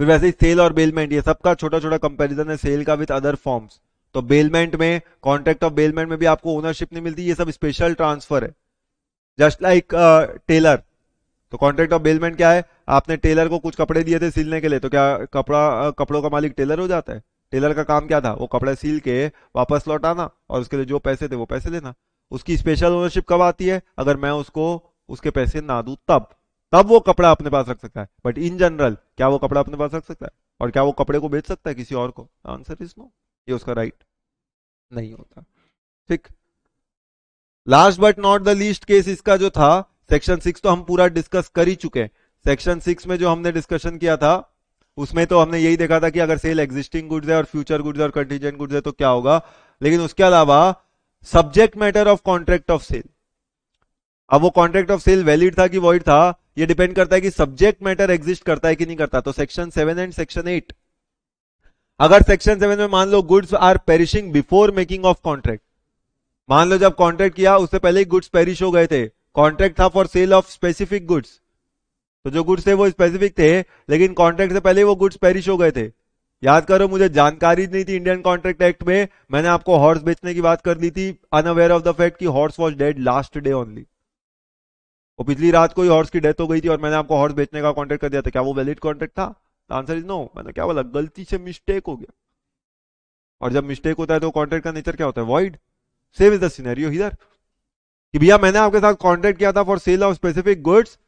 फिर वैसे ही सेल और बेलमेंट ये सबका छोटा छोटा कंपैरिजन है सेल का विद अदर फॉर्म्स तो बेलमेंट में कॉन्ट्रैक्ट ऑफ बेलमेंट में भी आपको ओनरशिप नहीं मिलती ये सब स्पेशल ट्रांसफर है जस्ट लाइक टेलर तो कॉन्ट्रैक्ट ऑफ बेलमेंट क्या है आपने टेलर को कुछ कपड़े दिए थे सिलने के लिए तो क्या कपड़ा कपड़ों का मालिक टेलर हो जाता है टेलर का काम क्या था वो कपड़े सील के वापस लौटाना और उसके लिए जो पैसे थे वो पैसे लेना उसकी स्पेशल ओनरशिप कब आती है अगर मैं उसको उसके पैसे ना दू तब तब वो कपड़ा अपने पास रख सकता है बट इन जनरल क्या वो कपड़ा अपने पास रख सकता है और क्या वो कपड़े को बेच सकता है किसी और को आंसर इज नो ये उसका राइट नहीं होता ठीक last but not the least case इसका जो था सेक्शन सिक्स तो हम पूरा डिस्कस कर ही चुके हैं सेक्शन सिक्स में जो हमने डिस्कशन किया था उसमें तो हमने यही देखा था कि अगर सेल एग्जिस्टिंग गुड्स है और फ्यूचर गुड्स और कंटीजेंट गुड्स है तो क्या होगा लेकिन उसके अलावा subject matter of contract of sale अब वो कॉन्ट्रैक्ट ऑफ सेल वैलिड था कि वॉइड था ये डिपेंड करता है कि सब्जेक्ट मैटर एग्जिस्ट करता है कि नहीं करता तो section seven and section eight अगर सेक्शन सेवन में मान लो goods are perishing before making of contract मान लो जब कॉन्ट्रैक्ट किया उससे पहले ही गुड्स पेरिश हो गए थे कॉन्ट्रैक्ट था for sale of specific goods तो जो गुड्स थे वो स्पेसिफिक थे लेकिन कॉन्ट्रैक्ट से पहले वो गुड्स पेरिश हो गए थे याद करो मुझे जानकारी नहीं थी इंडियन कॉन्ट्रैक्ट एक्ट में मैंने आपको हॉर्स बेचने की बात कर दी थी अनअवेयर ऑफ द फैक्ट कि horse was dead last day only और पिछली रात को ही हॉर्स की डेथ हो गई थी और मैंने आपको हॉर्स बेचने का कॉन्ट्रैक्ट कर दिया था क्या वो वैलिड कॉन्ट्रैक्ट था आंसर इज नो मैंने क्या बोला गलती से मिस्टेक हो गया और जब मिस्टेक होता है तो कॉन्ट्रैक्ट का नेचर क्या होता है void same is the scenario कि भैया मैंने आपके साथ कॉन्ट्रैक्ट किया था for sale of specific goods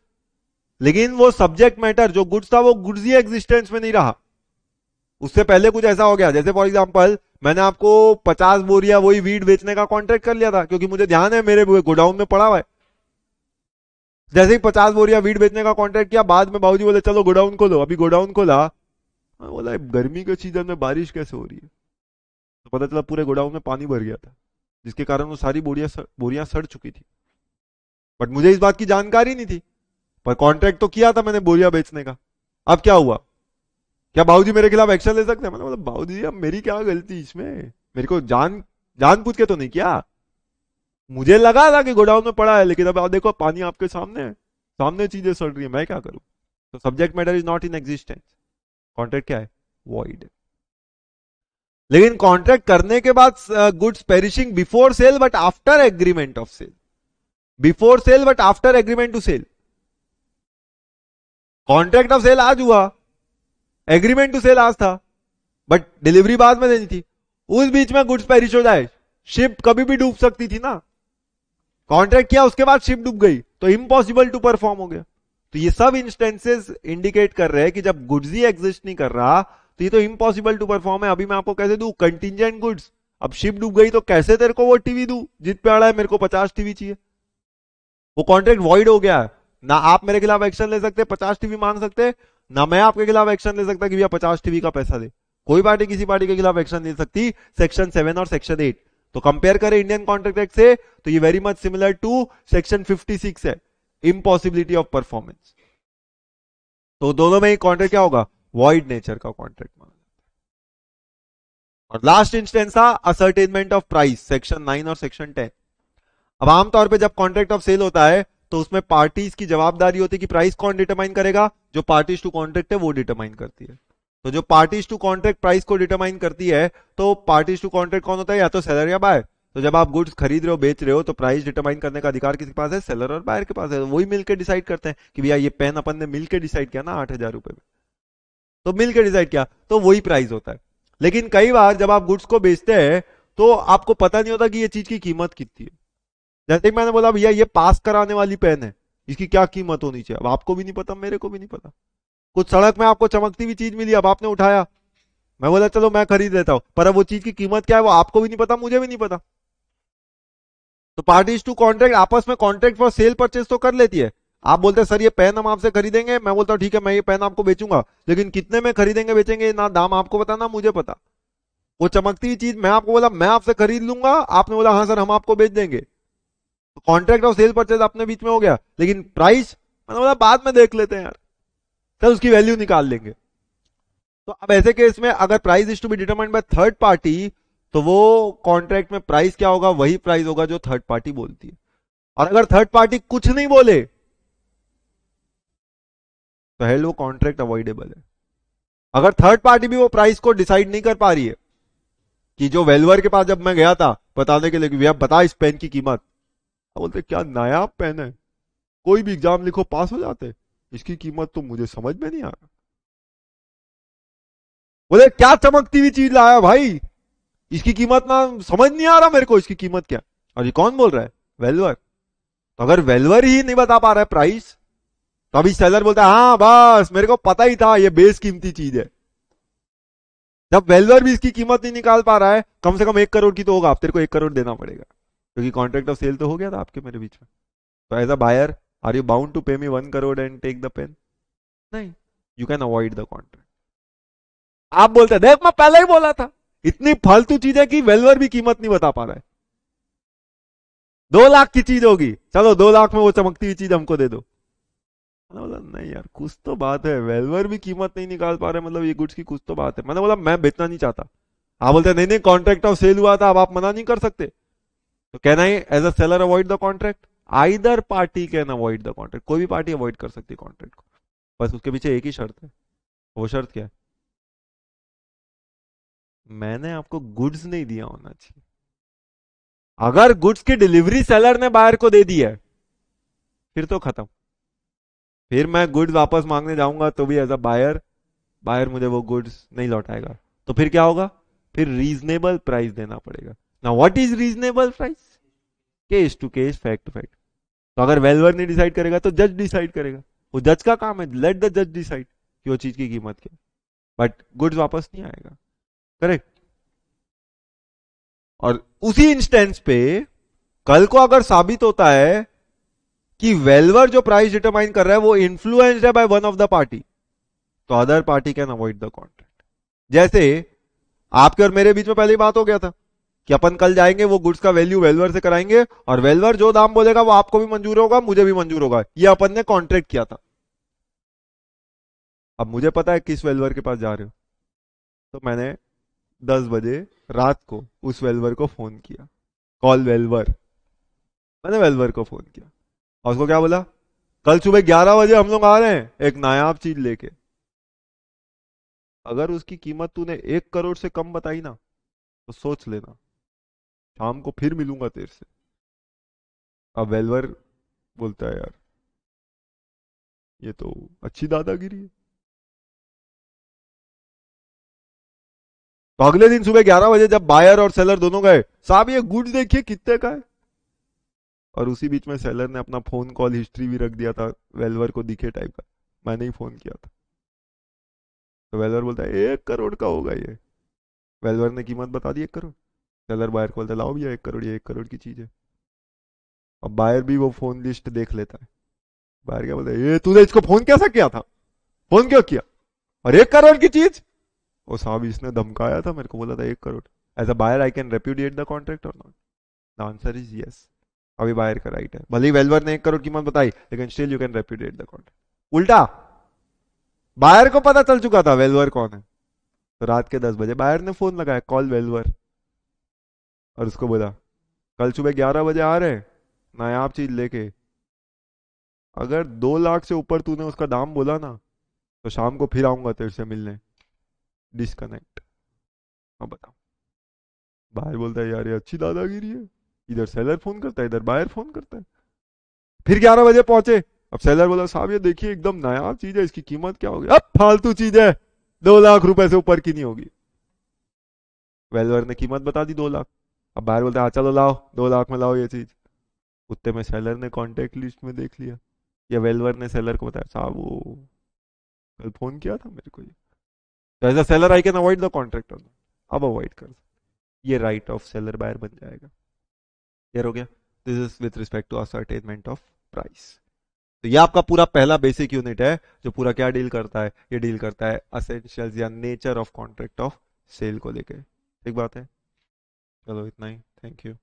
लेकिन वो सब्जेक्ट मैटर जो गुड्स था वो गुड्स ही एग्जिस्टेंस में नहीं रहा उससे पहले कुछ ऐसा हो गया जैसे फॉर एग्जाम्पल मैंने आपको पचास बोरिया वही वीड बेचने का कॉन्ट्रैक्ट कर लिया था क्योंकि मुझे ध्यान है मेरे गोडाउन में पड़ा हुआ है जैसे ही पचास बोरिया वीट बेचने का कॉन्ट्रैक्ट किया बाद में बाबूजी बोले चलो गोडाउन खोलो अभी गोडाउन खोला बोला गर्मी के सीजन में बारिश कैसे हो रही है तो पता चला पूरे गोडाउन में पानी भर गया था जिसके कारण वो सारी बोरिया बोरिया बोरियां सड़ चुकी थी बट मुझे इस बात की जानकारी नहीं थी पर कॉन्ट्रैक्ट तो किया था मैंने बोरिया बेचने का अब क्या हुआ क्या बाबूजी मेरे खिलाफ एक्शन ले सकते हैं मैंने बोला बाबूजी अब मेरी क्या गलती इसमें मेरे को जान जान पूछ के तो नहीं किया मुझे लगा था कि गोडाउन में पड़ा है लेकिन अब आप देखो पानी आपके सामने है सामने चीजें सड़ रही है मैं क्या करूं तो subject matter is not in existence contract क्या है वॉइड लेकिन कॉन्ट्रैक्ट करने के बाद goods perishing before sale but after agreement of sale before sale but after agreement to sale contract of sale आज हुआ एग्रीमेंट टू सेल आज था बट डिलीवरी बाद में देनी थी उस बीच में गुड्स पेरिश हो जाए शिप कभी भी डूब सकती थी ना कॉन्ट्रैक्ट किया उसके बाद शिप डूब गई तो इम्पॉसिबल टू परफॉर्म हो गया तो ये सब इंस्टेंसेस इंडिकेट कर रहे हैं कि जब गुड्स ही एग्जिस्ट नहीं कर रहा तो ये तो इम्पॉसिबल टू परफॉर्म है अभी मैं आपको कैसे दू कंटिजेंट गुड्स अब शिप डूब गई तो कैसे तेरे को वो टीवी दू जित पे आड़ा है मेरे को पचास टीवी चाहिए वो कॉन्ट्रैक्ट वॉइड हो गया है ना आप मेरे खिलाफ एक्शन ले सकते पचास टीवी मांग सकते ना मैं आपके खिलाफ एक्शन ले सकता कि भैया पचास टीवी का पैसा दे कोई पार्टी किसी पार्टी के खिलाफ एक्शन ले सकती सेक्शन सेवन और सेक्शन एट तो कंपेयर करें इंडियन कॉन्ट्रैक्ट एक्ट से तो ये very much similar to section 56 है इम्पॉसिबिलिटी ऑफ परफॉर्मेंस तो दोनों में ही कॉन्ट्रैक्ट क्या होगा वॉइड नेचर का कॉन्ट्रैक्ट माना जाता है और लास्ट इंस्टेंस था ascertainment of price section nine और सेक्शन टेन अब आमतौर पर जब कॉन्ट्रैक्ट ऑफ सेल होता है तो उसमें पार्टीज की जवाबदारी होती है कि प्राइस कौन डिटरमाइन करेगा जो पार्टीज टू कॉन्ट्रैक्ट है वो डिटरमाइन करती है तो जो पार्टीज टू कॉन्ट्रैक्ट प्राइस को डिटरमाइन करती है तो पार्टीज टू कॉन्ट्रैक्ट कौन होता है या तो सेलर या बायर तो जब आप गुड्स खरीद रहे हो बेच रहे हो तो प्राइस डिटरमाइन करने का अधिकार किसके पास है सेलर और बायर के पास है तो वही मिलकर डिसाइड करते हैं कि भैया ये पेन अपन ने मिलकर डिसाइड किया ना आठ हजार रुपए में तो मिलकर डिसाइड किया तो वही प्राइस होता है लेकिन कई बार जब आप गुड्स को बेचते हैं तो आपको पता नहीं होता कि ये चीज की कीमत कितनी है जैसे मैंने बोला भैया ये पास कराने वाली पेन है इसकी क्या कीमत होनी चाहिए अब आपको भी नहीं पता मेरे को भी नहीं पता कुछ सड़क में आपको चमकती हुई चीज मिली अब आपने उठाया मैं बोला चलो मैं खरीद लेता हूं पर अब वो चीज की कीमत क्या है वो आपको भी नहीं पता मुझे भी नहीं पता तो पार्टीज टू कॉन्ट्रैक्ट आपस में कॉन्ट्रैक्ट फॉर सेल परचेज तो कर लेती है आप बोलते हैं सर ये पेन हम आपसे खरीदेंगे मैं बोलता हूँ ठीक है मैं ये पेन आपको बेचूंगा लेकिन कितने में खरीदेंगे बेचेंगे ना दाम आपको पता ना मुझे पता वो चमकती हुई चीज मैं आपको बोला मैं आपसे खरीद लूंगा आपने बोला हाँ सर हम आपको बेच देंगे कॉन्ट्रैक्ट तो और सेल परचेज अपने बीच में हो गया लेकिन प्राइस मैंने बोला बाद में देख लेते हैं यार तब तो उसकी वैल्यू निकाल लेंगे तो अब ऐसे केस में अगर price is to be determined by third party तो वो कॉन्ट्रैक्ट में प्राइस क्या होगा वही प्राइस होगा जो थर्ड पार्टी बोलती है और अगर थर्ड पार्टी कुछ नहीं बोले तो हेल वो कॉन्ट्रैक्ट अवॉइडेबल है अगर थर्ड पार्टी भी वो प्राइस को डिसाइड नहीं कर पा रही है कि जो वेलवर के पास जब मैं गया था बताने के लिए भैया बता इस पेन की कीमत तो बोलते क्या नया पेन है कोई भी एग्जाम लिखो पास हो जाते इसकी कीमत तो मुझे समझ में नहीं आ रहा बोले क्या चमकती हुई चीज लाया भाई इसकी कीमत ना समझ नहीं आ रहा मेरे को इसकी कीमत क्या और ये कौन बोल रहा है वेलवर तो अगर वेलवर ही नहीं बता पा रहा है प्राइस तो अभी सेलर बोलता है हाँ बस मेरे को पता ही था ये बेस कीमती चीज है जब वेलवर भी इसकी कीमत नहीं निकाल पा रहा है कम से कम एक करोड़ की तो होगा आप तेरे को एक करोड़ देना पड़ेगा क्योंकि कॉन्ट्रैक्ट ऑफ सेल तो हो गया था आपके मेरे बीच में तो as a buyer are you bound to pay me one crore and take the pen नहीं you can avoid the contract आप बोलते देख मैं पहले ही बोला था इतनी फालतू है कि वेलवर भी कीमत नहीं बता पा रहा है दो लाख की चीज होगी चलो दो लाख में वो चमकती हुई चीज हमको दे दो मैंने बोला नहीं यार कुछ तो बात है वेलवर भी कीमत नहीं निकाल पा रहे मतलब ये गुड्स की कुछ तो बात है मैंने बोला मैं बेचना नहीं चाहता आप बोलते नहीं नहीं कॉन्ट्रैक्ट ऑफ सेल हुआ था अब आप मना नहीं कर सकते तो can I as a seller avoid the contract either party can avoid the contract कोई भी पार्टी अवॉइड कर सकती है कॉन्ट्रैक्ट को बस उसके पीछे एक ही शर्त है वो शर्त क्या है मैंने आपको गुड्स नहीं दिया होना चाहिए अगर गुड्स की डिलीवरी सेलर ने बायर को दे दी है फिर तो खत्म फिर मैं गुड्स वापस मांगने जाऊंगा तो भी एज अ बायर बायर मुझे वो गुड्स नहीं लौटाएगा तो फिर क्या होगा फिर रीजनेबल प्राइस देना पड़ेगा ना what is reasonable price case to case fact to fact तो अगर वेलवर नहीं डिसाइड करेगा तो जज डिसाइड करेगा वो जज का काम है लेट द जज डिसाइड कि वो चीज की कीमत क्या बट गुड्स वापस नहीं आएगा करेक्ट और उसी इंस्टेंस पे कल को अगर साबित होता है कि वेल्वर जो प्राइस डिटरमाइन कर रहा है वो इन्फ्लुएंस्ड है by one of the party तो other party can avoid the contract जैसे आपके और मेरे बीच में पहले बात हो गया था कि अपन कल जाएंगे वो गुड्स का वैल्यू वेलवर से कराएंगे और वेलवर जो दाम बोलेगा वो आपको भी मंजूर होगा मुझे भी मंजूर होगा ये अपन ने कॉन्ट्रैक्ट किया था अब मुझे पता है किस वेलवर के पास जा रहे हो तो मैंने दस बजे रात को उस वेलवर को फोन किया कॉल वेलवर मैंने वेलवर को फोन किया और उसको क्या बोला कल सुबह ग्यारह बजे हम लोग आ रहे हैं एक नायाब चीज लेके अगर उसकी कीमत तूने एक करोड़ से कम बताई ना तो सोच लेना शाम को फिर मिलूंगा तेरे से अब वेलवर बोलता है यार ये तो अच्छी दादागिरी है तो अगले दिन सुबह ग्यारह बजे जब बायर और सेलर दोनों गए साहब ये गुड देखिए कितने का है और उसी बीच में सेलर ने अपना फोन कॉल हिस्ट्री भी रख दिया था वेलवर को दिखे टाइप का मैंने ही फोन किया था तो वेलवर बोलता है एक करोड़ का होगा ये वेलवर ने कीमत बता दी एक करोड़ चलर बायर को बोलता लाओ भैया एक करोड़ ये एक करोड़ की चीज़ है अब बायर भी वो फोन लिस्ट देख लेता है बायर क्या बोलता है ये तूने इसको फोन कैसा किया था फोन क्यों किया और एक करोड़ की चीज और साहब इसने धमकाया था मेरे को बोला था एक crore as a buyer I can repudiate the contract और not the answer is yes अभी बायर का राइट है भले ही वेलवर ने एक करोड़ कीमत बताई लेकिन still you can repudiate the contract उल्टा बायर को पता चल चुका था वेलवर कौन है तो रात के दस बजे बायर ने फोन लगाया कॉल वेलवर और उसको बोला कल सुबह ग्यारह बजे आ रहे नायाब चीज लेके अगर दो लाख से ऊपर तूने उसका दाम बोला ना तो शाम को फिर आऊंगा तेरे से मिलने डिस्कनेक्ट अब बताओ बाहर बोलता है यार ये अच्छी दादागिरी है इधर सेलर फोन करता है इधर बाहर फोन करता है फिर ग्यारह बजे पहुंचे अब सेलर बोला साहब ये देखिए एकदम नायाब चीज है इसकी कीमत क्या होगी अब फालतू चीज है दो लाख रुपए से ऊपर की नहीं होगी वेलवर ने कीमत बता दी दो लाख अब बाहर बोलते हैं हाँ, चलो लाओ दो लाख में लाओ ये चीज़ कुत्ते में सेलर ने कॉन्टेक्ट लिस्ट में देख लिया या वेलवर ने सेलर को बताया साहब वो कल फ़ोन किया था मेरे को ये तो as a seller I can avoid the contract on अब अवॉइड कर ये राइट ऑफ सेलर बायर बन जाएगा क्लियर हो गया this is with respect to ascertainment of price तो ये आपका पूरा पहला बेसिक यूनिट है जो पूरा क्या डील करता है ये डील करता है असेंशियल या nature of contract of sale को लेकर एक बात है Hello, it's nine. Thank you.